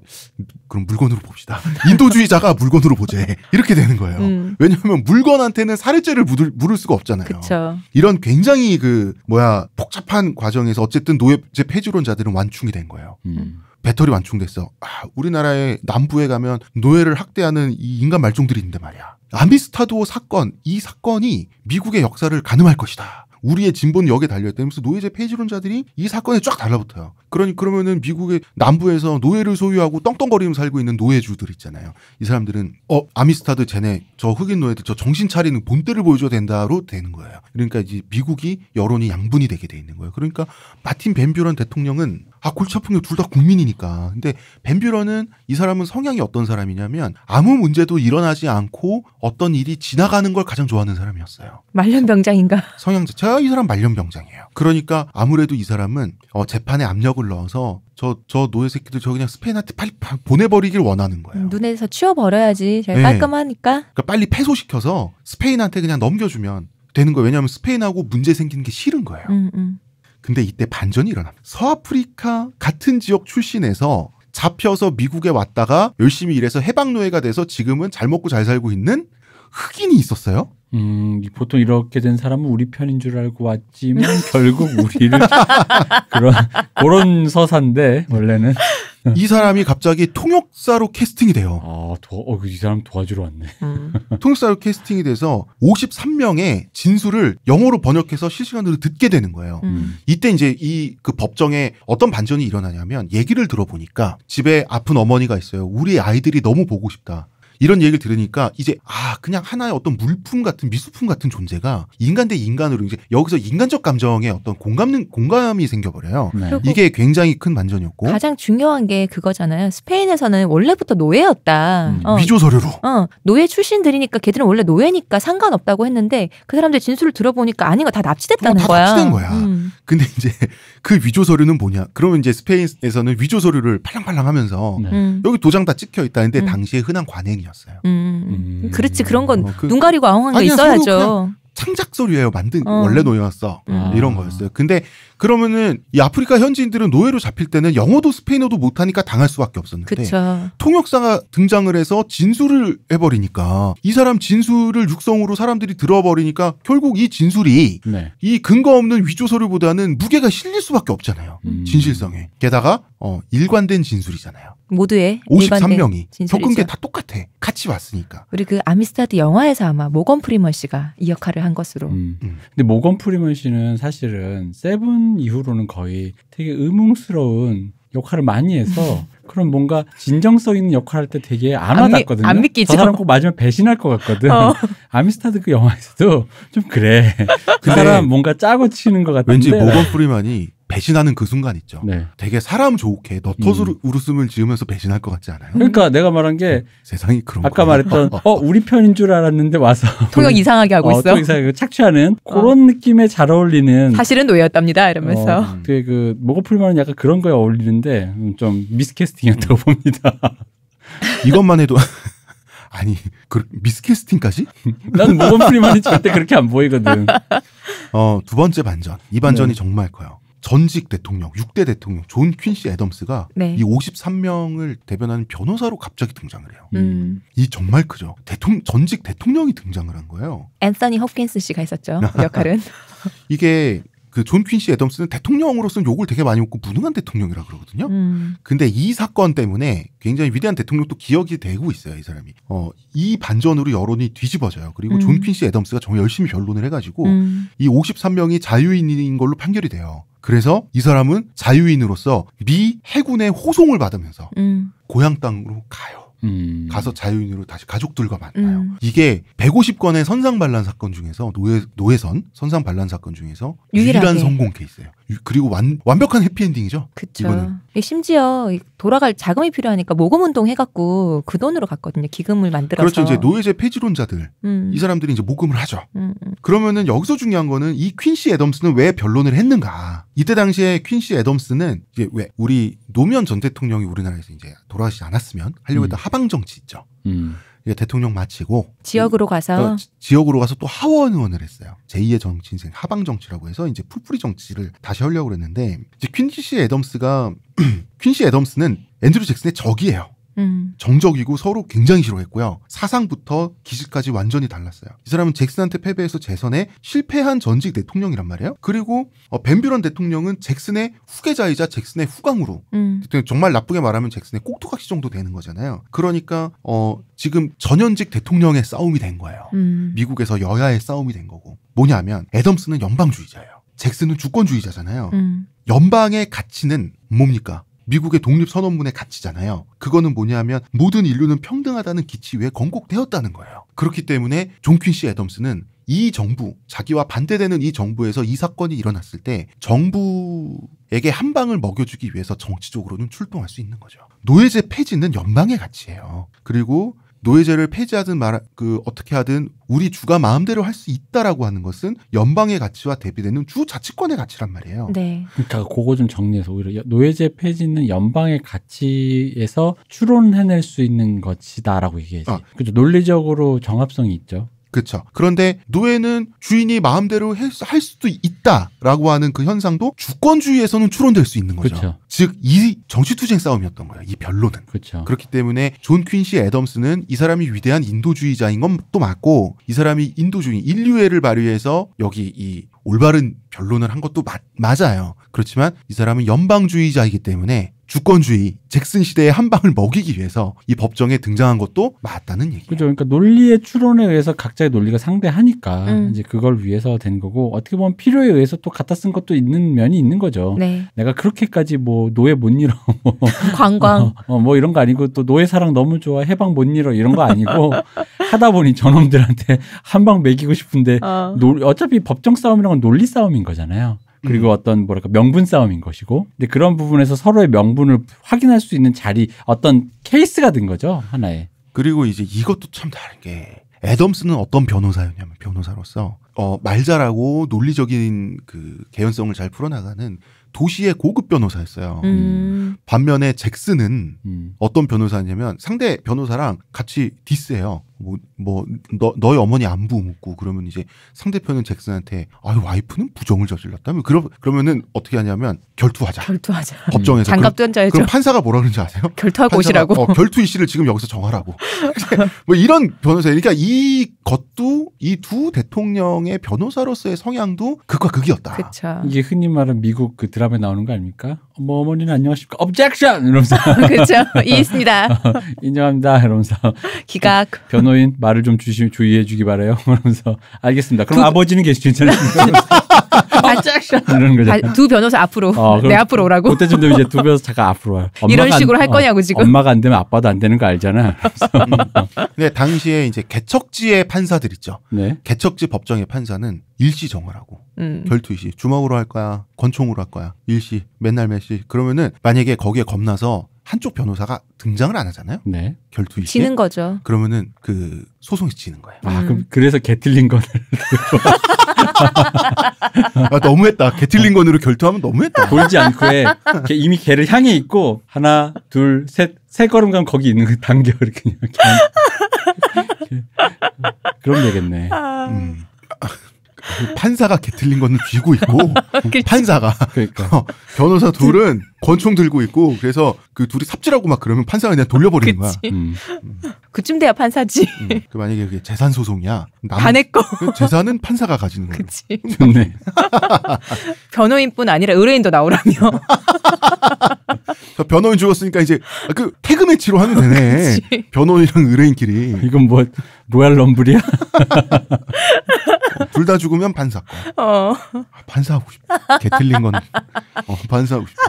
그럼 물건으로 봅시다. 인도주의자가 물건으로 보재. 이렇게 되는 거예요. 음. 왜냐하면 물건한테는 살해죄를 물을, 물을 수가 없잖아요. 그쵸. 이런 굉장히 그, 뭐야, 복잡한 과정에서 어쨌든 노예제 폐지론자들은 완충이 된 거예요. 음. 배터리 완충됐어. 아, 우리나라의 남부에 가면 노예를 학대하는 이 인간 말종들이 있는데 말이야. 아미스타도 사건, 이 사건이 미국의 역사를 가늠할 것이다. 우리의 진보는 여기에 달려있다면서 노예제 폐지론자들이 이 사건에 쫙 달라붙어요. 그러니 그러면은 미국의 남부에서 노예를 소유하고 떵떵거리며 살고 있는 노예주들 있잖아요. 이 사람들은 어 아미스타드 쟤네 저 흑인 노예들 저 정신 차리는 본때를 보여줘야 된다로 되는 거예요. 그러니까 이제 미국이 여론이 양분이 되게 돼 있는 거예요. 그러니까 마틴 벤뷰런 대통령은 아 골치 아픈 게둘다 국민이니까. 근데 벤뷰런은 이 사람은 성향이 어떤 사람이냐면 아무 문제도 일어나지 않고 어떤 일이 지나가는 걸 가장 좋아하는 사람이었어요. 말년병장인가? 성향 자체가 보니까 이 사람 말년병장이에요. 그러니까 아무래도 이 사람은 어, 재판에 압력을 넣어서 저, 저 노예 새끼들 저 그냥 스페인한테 빨리 보내버리길 원하는 거예요. 눈에서 치워버려야지. 제일 네. 깔끔하니까. 그러니까 빨리 패소시켜서 스페인한테 그냥 넘겨주면 되는 거예요. 왜냐하면 스페인하고 문제 생기는 게 싫은 거예요. 음, 음. 근데 이때 반전이 일어납니다. 서아프리카 같은 지역 출신에서 잡혀서 미국에 왔다가 열심히 일해서 해방노예가 돼서 지금은 잘 먹고 잘 살고 있는 흑인이 있었어요. 음, 보통 이렇게 된 사람은 우리 편인 줄 알고 왔지만 결국 우리를 그런 그런 서사인데 원래는 이 사람이 갑자기 통역사로 캐스팅이 돼요. 아, 도, 어, 그 이 사람 도와주러 왔네. 음. 통역사로 캐스팅이 돼서 53명의 진술을 영어로 번역해서 실시간으로 듣게 되는 거예요. 음. 이때 이제 이 그 법정에 어떤 반전이 일어나냐면 얘기를 들어보니까 집에 아픈 어머니가 있어요. 우리 아이들이 너무 보고 싶다. 이런 얘기를 들으니까 이제 아 그냥 하나의 어떤 물품 같은 미술품 같은 존재가 인간 대 인간으로 이제 여기서 인간적 감정에 어떤 공감 공감이 생겨버려요. 네. 이게 굉장히 큰 반전이었고 가장 중요한 게 그거잖아요. 스페인에서는 원래부터 노예였다. 음. 어. 위조 서류로. 어. 노예 출신들이니까 걔들은 원래 노예니까 상관없다고 했는데 그 사람들 진술을 들어보니까 아닌 거 다 납치됐다는 어, 다 거야. 납치된 거야. 음. 근데 이제 그 위조 서류는 뭐냐? 그러면 이제 스페인에서는 위조 서류를 팔랑팔랑하면서 네. 음. 여기 도장 다 찍혀 있다는데 음. 당시에 흔한 관행이야. 아니었어요. 음. 음. 그렇지 그런 건눈 어, 그, 가리고 아웅한 게 있어야죠. 창작 소리예요. 만든 어. 원래 노예였어. 음. 아. 이런 아. 거였어요. 근데 그러면은 이 아프리카 현지인들은 노예로 잡힐 때는 영어도 스페인어도 못하니까 당할 수밖에 없었는데 그쵸. 통역사가 등장을 해서 진술을 해버리니까 이 사람 진술을 육성으로 사람들이 들어버리니까 결국 이 진술이 네. 이 근거 없는 위조 서류보다는 무게가 실릴 수밖에 없잖아요. 음. 진실성에 게다가 어, 일관된 진술이잖아요. 모두의 53명이 겪은 게다 똑같아. 같이 왔으니까. 우리 그 아미스타드 영화에서 아마 모건 프리먼 씨가 이 역할을 한 것으로. 음. 음. 근데 모건 프리먼 씨는 사실은 세븐 이후로는 거의 되게 의문스러운 역할을 많이 해서 그런 뭔가 진정성 있는 역할 할 때 되게 안, 안 와닿거든요. 안 믿기죠. 저 사람 꼭 마지막 배신할 것 같거든. 어. 아미스타드 그 영화에서도 좀 그래. 그 사람 뭔가 짜고 치는 것 같은데. 왠지 모건 네. 프리만이 배신하는 그 순간 있죠. 네. 되게 사람 좋게 너터스울웃음을 음. 지으면서 배신할 것 같지 않아요? 그러니까 내가 말한 게 네, 세상이 그런 아까 거야. 말했던 어 우리 편인 줄 알았는데 와서 통역 이상하게 하고 어, 있어. 통역 이상하게 착취하는 어. 그런 느낌에 잘 어울리는 사실은 노예였답니다 이러면서 어, 되게 그 목어풀만은 약간 그런 거에 어울리는데 음, 좀 미스캐스팅이었다고 음. 봅니다. 이것만 해도 아니 그 미스캐스팅까지? 난 모건 프리만이 절대 그렇게 안 보이거든. 어 두 번째 반전 이 반전이 네. 정말 커요. 전직 대통령, 6대 대통령 존 퀸시 애덤스가 네. 이 53명을 대변하는 변호사로 갑자기 등장을 해요. 음. 이 정말 크죠. 대통령 전직 대통령이 등장을 한 거예요. 앤서니 허킨스 씨가 했었죠 역할은. 이게 그존 퀸시 애덤스는 대통령으로서는 욕을 되게 많이 먹고 무능한 대통령이라 그러거든요. 음. 근데 이 사건 때문에 굉장히 위대한 대통령도 기억이 되고 있어요, 이 사람이. 어, 이 반전으로 여론이 뒤집어져요. 그리고 음. 존 퀸시 애덤스가 정말 열심히 변론을 해가지고 음. 이 53명이 자유인인 걸로 판결이 돼요. 그래서 이 사람은 자유인으로서 미 해군의 호송을 받으면서 음. 고향 땅으로 가요. 음. 가서 자유인으로 다시 가족들과 만나요. 음. 이게 150건의 선상 반란 사건 중에서 노예 노예선 선상 반란 사건 중에서 유일하게. 유일한 성공 케이스예요. 그리고 완, 완벽한 해피엔딩이죠. 그렇죠. 심지어 돌아갈 자금이 필요하니까 모금 운동 해갖고 그 돈으로 갔거든요. 기금을 만들어서. 그렇죠. 이제 노예제 폐지론자들 음. 이 사람들이 이제 모금을 하죠. 음, 음. 그러면은 여기서 중요한 거는 이 퀸시 애덤스는 왜 변론을 했는가? 이때 당시에 퀸시 애덤스는 이제 왜 우리 노무현 전 대통령이 우리나라에서 이제 돌아가시지 않았으면 하려고 음. 했던 하방 정치 있죠. 음. 대통령 마치고 지역으로 가서 어, 지역으로 가서 또 하원 의원을 했어요. 제2의 정치 인생 하방 정치라고 해서 이제 풀뿌리 정치를 다시 하려고 그랬는데 이제 퀸시 애덤스가 퀸시 애덤스는 앤드류 잭슨의 적이에요. 음. 정적이고 서로 굉장히 싫어했고요. 사상부터 기질까지 완전히 달랐어요. 이 사람은 잭슨한테 패배해서 재선에 실패한 전직 대통령이란 말이에요. 그리고 어, 벤뷰런 대통령은 잭슨의 후계자이자 잭슨의 후광으로 음. 정말 나쁘게 말하면 잭슨의 꼭두각시 정도 되는 거잖아요. 그러니까 어, 지금 전현직 대통령의 싸움이 된 거예요. 음. 미국에서 여야의 싸움이 된 거고 뭐냐면 애덤스는 연방주의자예요. 잭슨은 주권주의자잖아요. 음. 연방의 가치는 뭡니까? 미국의 독립선언문의 가치잖아요. 그거는 뭐냐면 모든 인류는 평등하다는 기치 위에 건국되었다는 거예요. 그렇기 때문에 존퀸 씨 애덤스는 이 정부, 자기와 반대되는 이 정부에서 이 사건이 일어났을 때 정부에게 한 방을 먹여주기 위해서 정치적으로는 출동할 수 있는 거죠. 노예제 폐지는 연방의 가치예요. 그리고 노예제를 폐지하든 말, 그, 어떻게 하든 우리 주가 마음대로 할 수 있다라고 하는 것은 연방의 가치와 대비되는 주 자치권의 가치란 말이에요. 네. 그니까 그거 좀 정리해서 오히려 노예제 폐지는 연방의 가치에서 추론해낼 수 있는 것이다라고 얘기해야지. 아. 그죠. 논리적으로 정합성이 있죠. 그렇죠. 그런데 노예는 주인이 마음대로 할 수도 있다라고 하는 그 현상도 주권주의에서는 추론될 수 있는 거죠. 그쵸. 즉, 이 정치투쟁 싸움이었던 거예요. 이 변론은. 그쵸. 그렇기 때문에 존 퀸시 애덤스는 이 사람이 위대한 인도주의자인 건 또 맞고 이 사람이 인도주의, 인류애를 발휘해서 여기 이 올바른 변론을 한 것도 맞, 맞아요. 그렇지만 이 사람은 연방주의자이기 때문에 주권주의 잭슨 시대의 한 방을 먹이기 위해서 이 법정에 등장한 것도 맞다는 얘기예요. 그죠. 그러니까 논리의 추론에 의해서 각자의 논리가 상대하니까 음. 이제 그걸 위해서 된 거고 어떻게 보면 필요에 의해서 또 갖다 쓴 것도 있는 면이 있는 거죠. 네. 내가 그렇게까지 뭐 노예 못 잃어 뭐 관광 어, 어, 뭐 이런 거 아니고 또 노예 사랑 너무 좋아 해방 못 잃어 이런 거 아니고 하다 보니 저놈들한테 한방 먹이고 싶은데 어. 노, 어차피 법정 싸움이란 건 논리 싸움인 거잖아요. 그리고 음. 어떤 뭐랄까 명분 싸움인 것이고 근데 그런 부분에서 서로의 명분을 확인할 수 있는 자리 어떤 케이스가 된 거죠 하나의 그리고 이제 이것도 참 다른 게 애덤스는 어떤 변호사였냐면 변호사로서 어, 말 잘하고 논리적인 그 개연성을 잘 풀어나가는 도시의 고급 변호사였어요. 음. 반면에 잭슨은 음. 어떤 변호사냐면 상대 변호사랑 같이 디스해요. 뭐, 뭐, 너, 너희 어머니 안부 묻고 그러면 이제 상대편은 잭슨한테 아유, 와이프는 부정을 저질렀다면 그러, 그러면은 어떻게 하냐면 결투하자. 결투하자. 법정에서. 음. 장갑 던져야죠. 그럼 판사가 뭐라 그러는지 아세요? 결투하고 판사가, 오시라고. 어, 결투 이씨를 지금 여기서 정하라고. 뭐 이런 변호사. 그러니까 이 것도 이 두 대통령의 변호사로서의 성향도 극과 극이었다. 그쵸. 이게 흔히 말하는 미국 그 드라마에 나오는 거 아닙니까? 어머 어머니는 안녕하십니까? 업 b j e c t i o n 이러면서 그렇죠 이 있습니다 어, 인정합니다 이러면서 기각 그 변호인 말을 좀 주시 주의해 주기 바래요 이러면서 알겠습니다 그럼 그... 아버지는 계시 괜찮습니다 이런 거죠. 두 변호사 앞으로 어, 내 앞으로 오라고. 그때쯤 되면 이제 두 변호사 잠깐 앞으로 와요. 이런 식으로 안, 할 어, 거냐고 지금. 엄마가 안 되면 아빠도 안 되는 거 알잖아. 근데 당시에 이제 개척지의 판사들 있죠. 네. 개척지 법정의 판사는 일시 정하라고 음. 결투시 주먹으로 할 거야 권총으로 할 거야 일시 맨날 몇시 그러면은 만약에 거기에 겁나서 한쪽 변호사가 등장을 안 하잖아요. 네. 결투 있게. 지는 거죠. 그러면은 그 소송이 지는 거예요. 아, 그럼 음. 그래서 개틀린 건을 아, 너무했다. 개틀린 건으로 결투하면 너무했다. 돌지 않고 해. 이미 개를 향해 있고 하나, 둘, 셋, 세 걸음 간 거기 있는 그 단계를 그냥. 그럼 되겠네. 아. 음. 판사가 개틀린 거는 쥐고 있고 그렇죠. 판사가 그러니까. 어, 변호사 둘은 권총 들고 있고 그래서 그 둘이 삽질하고 막 그러면 판사가 그냥 돌려버리는 거야. 음. 그쯤 돼야 판사지. 음. 그 만약에 그게 재산 소송이야. 반의 거. 그 재산은 판사가 가지는 거야. 그치. 좋네. 변호인뿐 아니라 의뢰인도 나오라며. 변호인 죽었으니까 이제 아, 그 태그 매치로 하면 되네. 변호인이랑 의뢰인끼리. 이건 뭐 로얄 럼블이야? 둘다 죽으면 반사과. 어. 아, 반사하고 싶다. 개 틀린 건 어, 반사하고 싶다.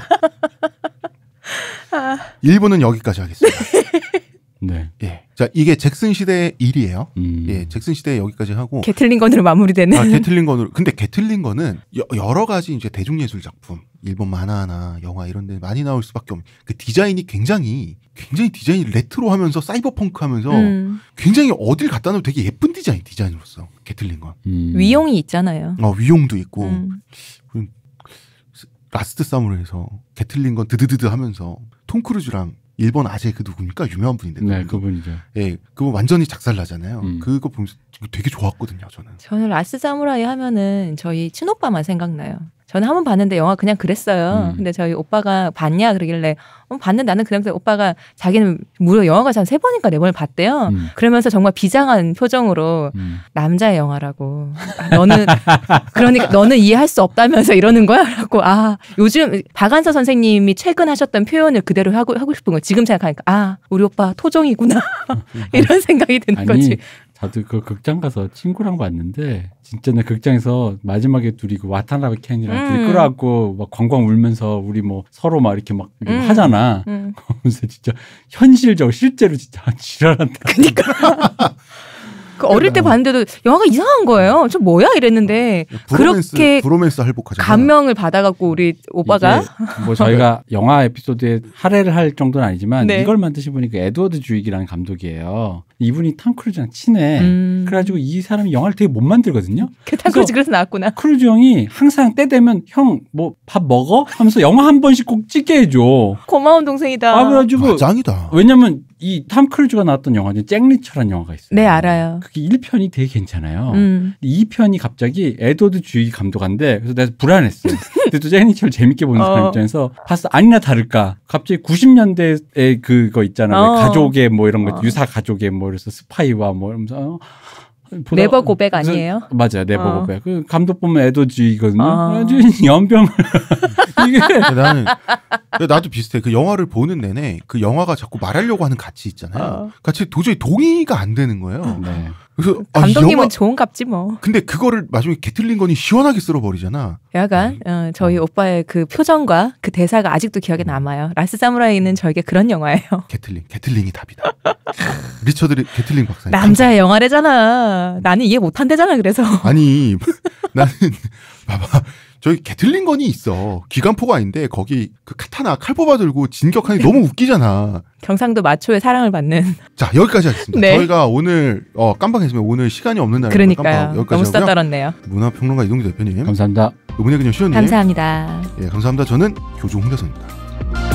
1부는 아. 여기까지 하겠습니다. 네. 예. 자, 이게 잭슨 시대의 일이에요. 음. 예, 잭슨 시대 여기까지 하고. 게틀링건으로 마무리되는. 아, 게틀린건으로 근데 게틀린건은 여, 여러 가지 이제 대중예술 작품, 일본 만화나 영화 이런 데 많이 나올 수밖에 없는. 그 디자인이 굉장히, 굉장히 디자인이 레트로 하면서 사이버펑크 하면서 음. 굉장히 어딜 갖다 놓으면 되게 예쁜 디자인, 디자인으로서. 게틀린건 음. 위용이 있잖아요. 어, 위용도 있고. 음. 라스트 사무라이에서 게틀린건 드드드드 하면서 톰 크루즈랑 일본 아재 그누구입니까 유명한 분인데. 네, 그분이죠. 예, 그분 완전히 작살나잖아요. 음. 그거 보면서 되게 좋았거든요, 저는. 저는 라스 사무라이 하면은 저희 친오빠만 생각나요. 저는 한 번 봤는데 영화 그냥 그랬어요. 음. 근데 저희 오빠가 봤냐 그러길래 어, 봤는데 나는 그냥 오빠가 자기는 무려 영화가 한세 번인가 네 번을 봤대요. 음. 그러면서 정말 비장한 표정으로 음. 남자의 영화라고 아, 너는 그러니까 너는 이해할 수 없다면서 이러는 거야라고 아 요즘 박한서 선생님이 최근 하셨던 표현을 그대로 하고 하고 싶은 거 지금 생각하니까 아 우리 오빠 토종이구나 음. 이런 생각이 드는 아니, 거지. 저도 그 극장 가서 친구랑 봤는데 진짜 나 극장에서 마지막에 둘이 그 와타나베 캔이랑 음. 둘이 끌어안고 막 광광 울면서 우리 뭐 서로 막 이렇게 막 음. 하잖아. 음. 그러면서 진짜 현실적 실제로 진짜 아, 지랄한다. 그니까그 어릴 때 음. 봤는데도 영화가 이상한 거예요. 저 뭐야 이랬는데 브로맨스, 그렇게 브로맨스 할복하잖아 감명을 받아갖고 우리 오빠가 뭐 저희가 영화 에피소드에 할애를 할 정도는 아니지만 네. 이걸 만드신 분이 그 에드워드 주익이라는 감독이에요. 이분이 탐 크루즈랑 친해. 음. 그래가지고 이 사람이 영화를 되게 못 만들거든요. 그탐 크루즈 그래서 나왔구나. 크루즈 형이 항상 때 되면 형 뭐 밥 먹어? 하면서 영화 한 번씩 꼭 찍게 해줘. 고마운 동생이다. 아 그래가지고 아, 짱이다. 왜냐면 이탐 크루즈가 나왔던 영화 중에 잭리처라는 영화가 있어요. 네 알아요. 그게 1편이 되게 괜찮아요. 음. 2편이 갑자기 에드워드 주이 감독한데 그래서 내가 불안했어. 요 근데 또 잭리처를 재밌게 보는 어. 사람 입장에서 봤어 아니나 다를까 갑자기 90년대에 그거 있잖아 요 어. 가족의 뭐 이런 거 어. 유사 가족의 뭐 그래서 스파이와 뭐 이러면서 어? 보다, 네버 고백 아니에요? 맞아요, 네버 어. 고백. 그 감독 보면 에도지거든요. 어. 아. 아주 연병을 이게 나는 나도 비슷해. 그 영화를 보는 내내 그 영화가 자꾸 말하려고 하는 가치 있잖아요. 어. 같이 도저히 동의가 안 되는 거예요. 네. 그래서 아, 감독님은 아, 영화... 좋은 값지 뭐. 근데 그거를 나중에 게틀린 건이 시원하게 쓸어버리잖아. 약간 네. 어, 저희 어. 오빠의 그 표정과 그 대사가 아직도 기억에 음. 남아요. 라스 사무라이는 저에게 그런 영화예요. 게틀링, 게틀링이 답이다. 리처드 게틀링 박사. 남자의 영화래잖아. 나는 이해 못한대잖아. 그래서. 아니 나는 봐봐 저기 게틀린 건이 있어. 기관포가 아닌데 거기 그 카타나 칼 뽑아 들고 진격하니 너무 웃기잖아. 경상도 마초의 사랑을 받는. 자 여기까지 하겠습니다. 네. 저희가 오늘 어, 깜빡했으면 오늘 시간이 없는 날. 그러니까요. 깜빡 너무 수다 떨네요 문화평론가 이동규 대표님. 감사합니다. 노무현 그냥 시원님. 감사합니다. 예 감사합니다. 저는 교주 홍대선입니다.